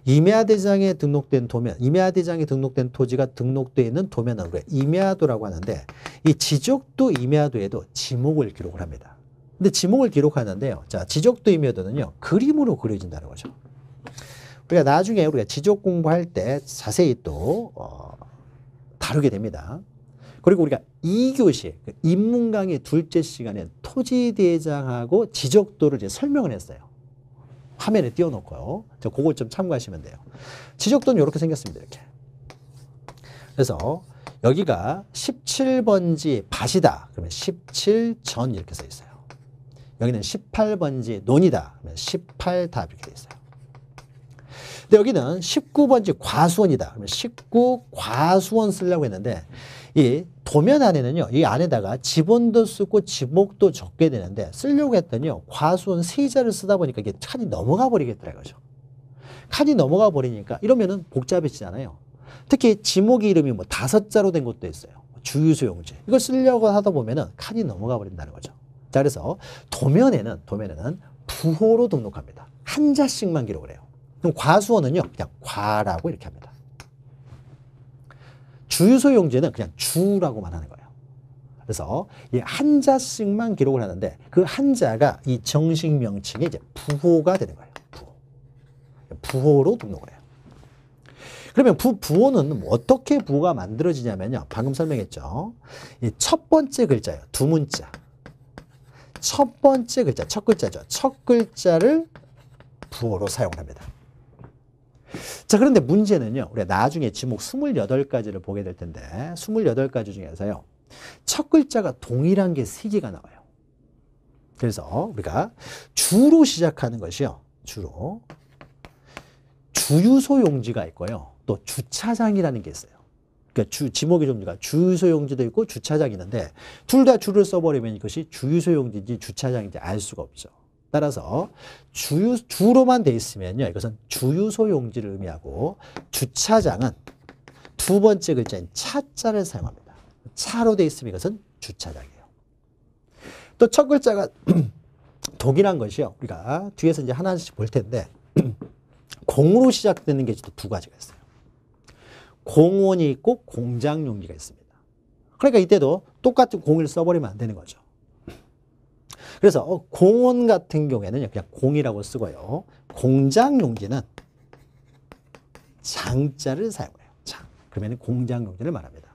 임야대장에 등록된 도면, 임야대장에 등록된 토지가 등록되어 있는 도면은 우리가 임야도라고 하는데 이 지적도 임야도에도 지목을 기록을 합니다. 근데 지목을 기록하는데요. 자 지적도 임야도는요. 그림으로 그려진다는 거죠. 우리가 나중에 우리가 지적 공부할 때 자세히 또 어, 다루게 됩니다. 그리고 우리가 2교시, 그 인문강의 둘째 시간에 토지대장하고 지적도를 이제 설명을 했어요. 화면에 띄워놓고요. 저 그걸 좀 참고하시면 돼요. 지적도는 이렇게 생겼습니다. 이렇게. 그래서 여기가 17번지 밭이다. 그러면 17전 이렇게 써 있어요. 여기는 18번지 논이다. 그러면 18 답 이렇게 돼 있어요. 근데 여기는 1 9번째 과수원이다. 그러면 19 과수원 쓰려고 했는데 이 도면 안에는요. 이 안에다가 지번도 쓰고 지목도 적게 되는데 쓰려고 했더니요. 과수원 세자를 쓰다 보니까 이게 칸이 넘어가 버리겠더라 이죠 칸이 넘어가 버리니까 이러면은 복잡해지잖아요. 특히 지목의 이름이 뭐 다섯 자로 된 것도 있어요. 주유소용지. 이걸 쓰려고 하다 보면은 칸이 넘어가 버린다는 거죠. 자, 그래서 도면에는 도면에는 부호로 등록합니다. 한 자씩만 기록을 해요. 그럼 과수원은요. 그냥 과라고 이렇게 합니다. 주유소 용지는 그냥 주라고만 하는 거예요. 그래서 이 한자씩만 기록을 하는데 그 한자가 이 정식 명칭이 이제 부호가 되는 거예요. 부호. 부호로 등록을 해요. 그러면 부, 부호는 뭐 어떻게 부호가 만들어지냐면요. 방금 설명했죠. 이첫 번째 글자예요. 두 문자. 첫 번째 글자, 첫 글자죠. 첫 글자를 부호로 사용합니다. 자, 그런데 문제는요. 우리가 나중에 지목 28가지를 보게 될 텐데 28가지 중에서요. 첫 글자가 동일한 게 3개가 나와요. 그래서 우리가 주로 시작하는 것이요. 주로 주유소 용지가 있고요. 또 주차장이라는 게 있어요. 그러니까 주, 지목의 종류가 주유소 용지도 있고 주차장이 있는데 둘 다 주를 써버리면 이것이 주유소 용지인지 주차장인지 알 수가 없죠. 따라서 주, 주로만 돼 있으면요. 이것은 주유소 용지를 의미하고 주차장은 두 번째 글자인 차자를 사용합니다. 차로 돼 있으면 이것은 주차장이에요. 또 첫 글자가 독일한 것이요. 우리가 뒤에서 이제 하나씩 볼 텐데 공으로 시작되는 게 두 가지가 있어요. 공원이 있고 공장 용지가 있습니다. 그러니까 이때도 똑같은 공을 써버리면 안 되는 거죠. 그래서 어, 공원 같은 경우에는 그냥 공이라고 쓰고요. 공장 용지는 장자를 사용해요. 장. 그러면 공장 용지를 말합니다.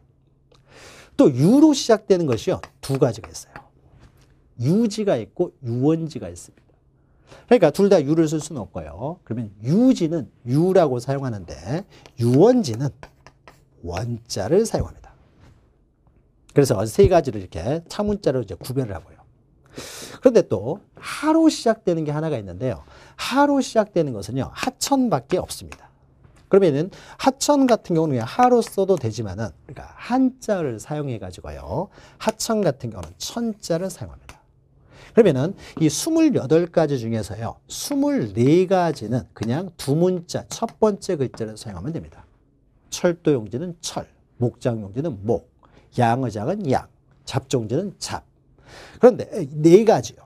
또 유로 시작되는 것이요. 두 가지가 있어요. 유지가 있고 유원지가 있습니다. 그러니까 둘 다 유를 쓸 수는 없고요. 그러면 유지는 유라고 사용하는데 유원지는 원자를 사용합니다. 그래서 세 가지를 이렇게 차문자로 이제 구별을 하고요. 그런데 또 하로 시작되는 게 하나가 있는데요. 하로 시작되는 것은요. 하천밖에 없습니다. 그러면은 하천 같은 경우는 그냥 하로 써도 되지만은 그러니까 한자를 사용해 가지고요. 하천 같은 경우는 천자를 사용합니다. 그러면은 이 28가지 중에서요. 24가지는 그냥 두 문자 첫 번째 글자를 사용하면 됩니다. 철도용지는 철, 목장용지는 목, 양의장은 양, 잡종지는 잡, 그런데 네 가지요.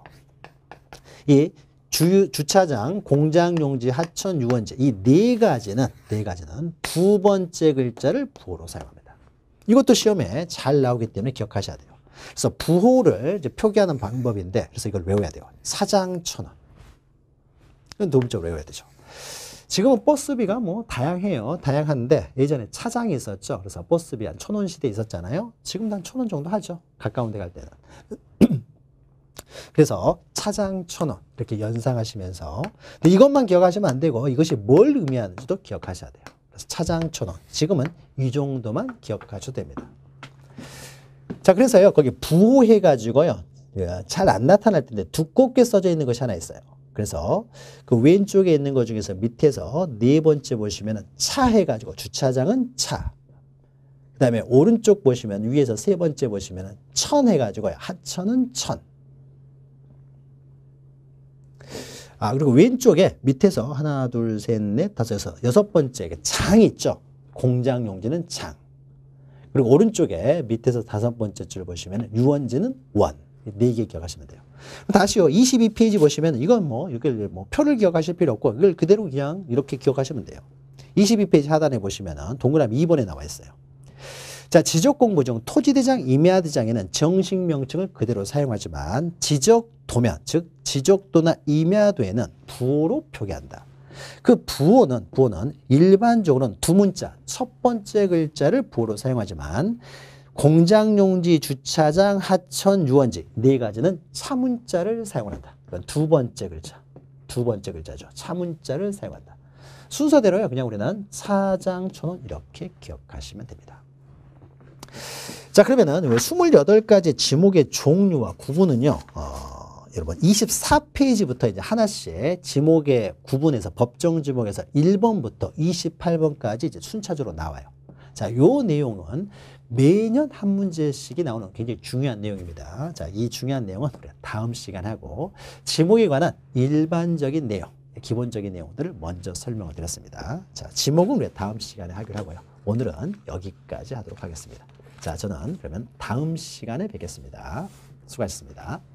이 주, 주차장, 공장용지, 하천, 유원지 이 네 가지는 네 가지는 두 번째 글자를 부호로 사용합니다. 이것도 시험에 잘 나오기 때문에 기억하셔야 돼요. 그래서 부호를 표기하는 방법인데 그래서 이걸 외워야 돼요. 사장천하. 이건 도움적으로 외워야 되죠. 지금은 버스비가 뭐 다양해요. 다양한데 예전에 차장이 있었죠. 그래서 버스비 한 천원 시대 있었잖아요. 지금 한천원 정도 하죠. 가까운 데 갈 때는. 그래서 차장 천원 이렇게 연상하시면서 근데 이것만 기억하시면 안 되고 이것이 뭘 의미하는지도 기억하셔야 돼요. 그래서 차장 천 원. 지금은 이 정도만 기억하셔도 됩니다. 자, 그래서요. 거기 부호해가지고요. 예, 잘안 나타날 텐데 두껍게 써져 있는 것이 하나 있어요. 그래서 그 왼쪽에 있는 것 중에서 밑에서 네 번째 보시면 차 해가지고 주차장은 차. 그 다음에 오른쪽 보시면 위에서 세 번째 보시면 천 해가지고 하천은 천. 아 그리고 왼쪽에 밑에서 하나 둘 셋 넷 다섯 여섯 여섯 번째 그 장이 있죠. 공장 용지는 장. 그리고 오른쪽에 밑에서 다섯 번째 줄 보시면 유원지는 원. 네개 기억하시면 돼요. 다시요. 22페이지 보시면 이건 뭐 이걸 뭐 표를 기억하실 필요 없고 이걸 그대로 그냥 이렇게 기억하시면 돼요. 22페이지 하단에 보시면은 동그라미 2번에 나와 있어요. 자, 지적공부중 토지대장, 임야대장에는 정식 명칭을 그대로 사용하지만 지적도면, 즉 지적도나 임야도에는 부호로 표기한다. 그 부호는 부호는 일반적으로는 두 문자, 첫 번째 글자를 부호로 사용하지만 공장 용지, 주차장, 하천, 유원지 네 가지는 차문자를 사용한다. 그건 두 번째 글자. 두 번째 글자죠. 차문자를 사용한다. 순서대로요. 그냥 우리는 사장, 촌원 이렇게 기억하시면 됩니다. 자 그러면은 28가지 지목의 종류와 구분은요. 어, 여러분 24페이지부터 이제 하나씩 지목의 구분에서 법정 지목에서 1번부터 28번까지 이제 순차적으로 나와요. 자, 요 내용은 매년 한 문제씩이 나오는 굉장히 중요한 내용입니다. 자, 이 중요한 내용은 우리가 다음 시간 하고 지목에 관한 일반적인 내용, 기본적인 내용들을 먼저 설명을 드렸습니다. 자, 지목은 우리가 다음 시간에 하기로 하고요. 오늘은 여기까지 하도록 하겠습니다. 자, 저는 그러면 다음 시간에 뵙겠습니다. 수고하셨습니다.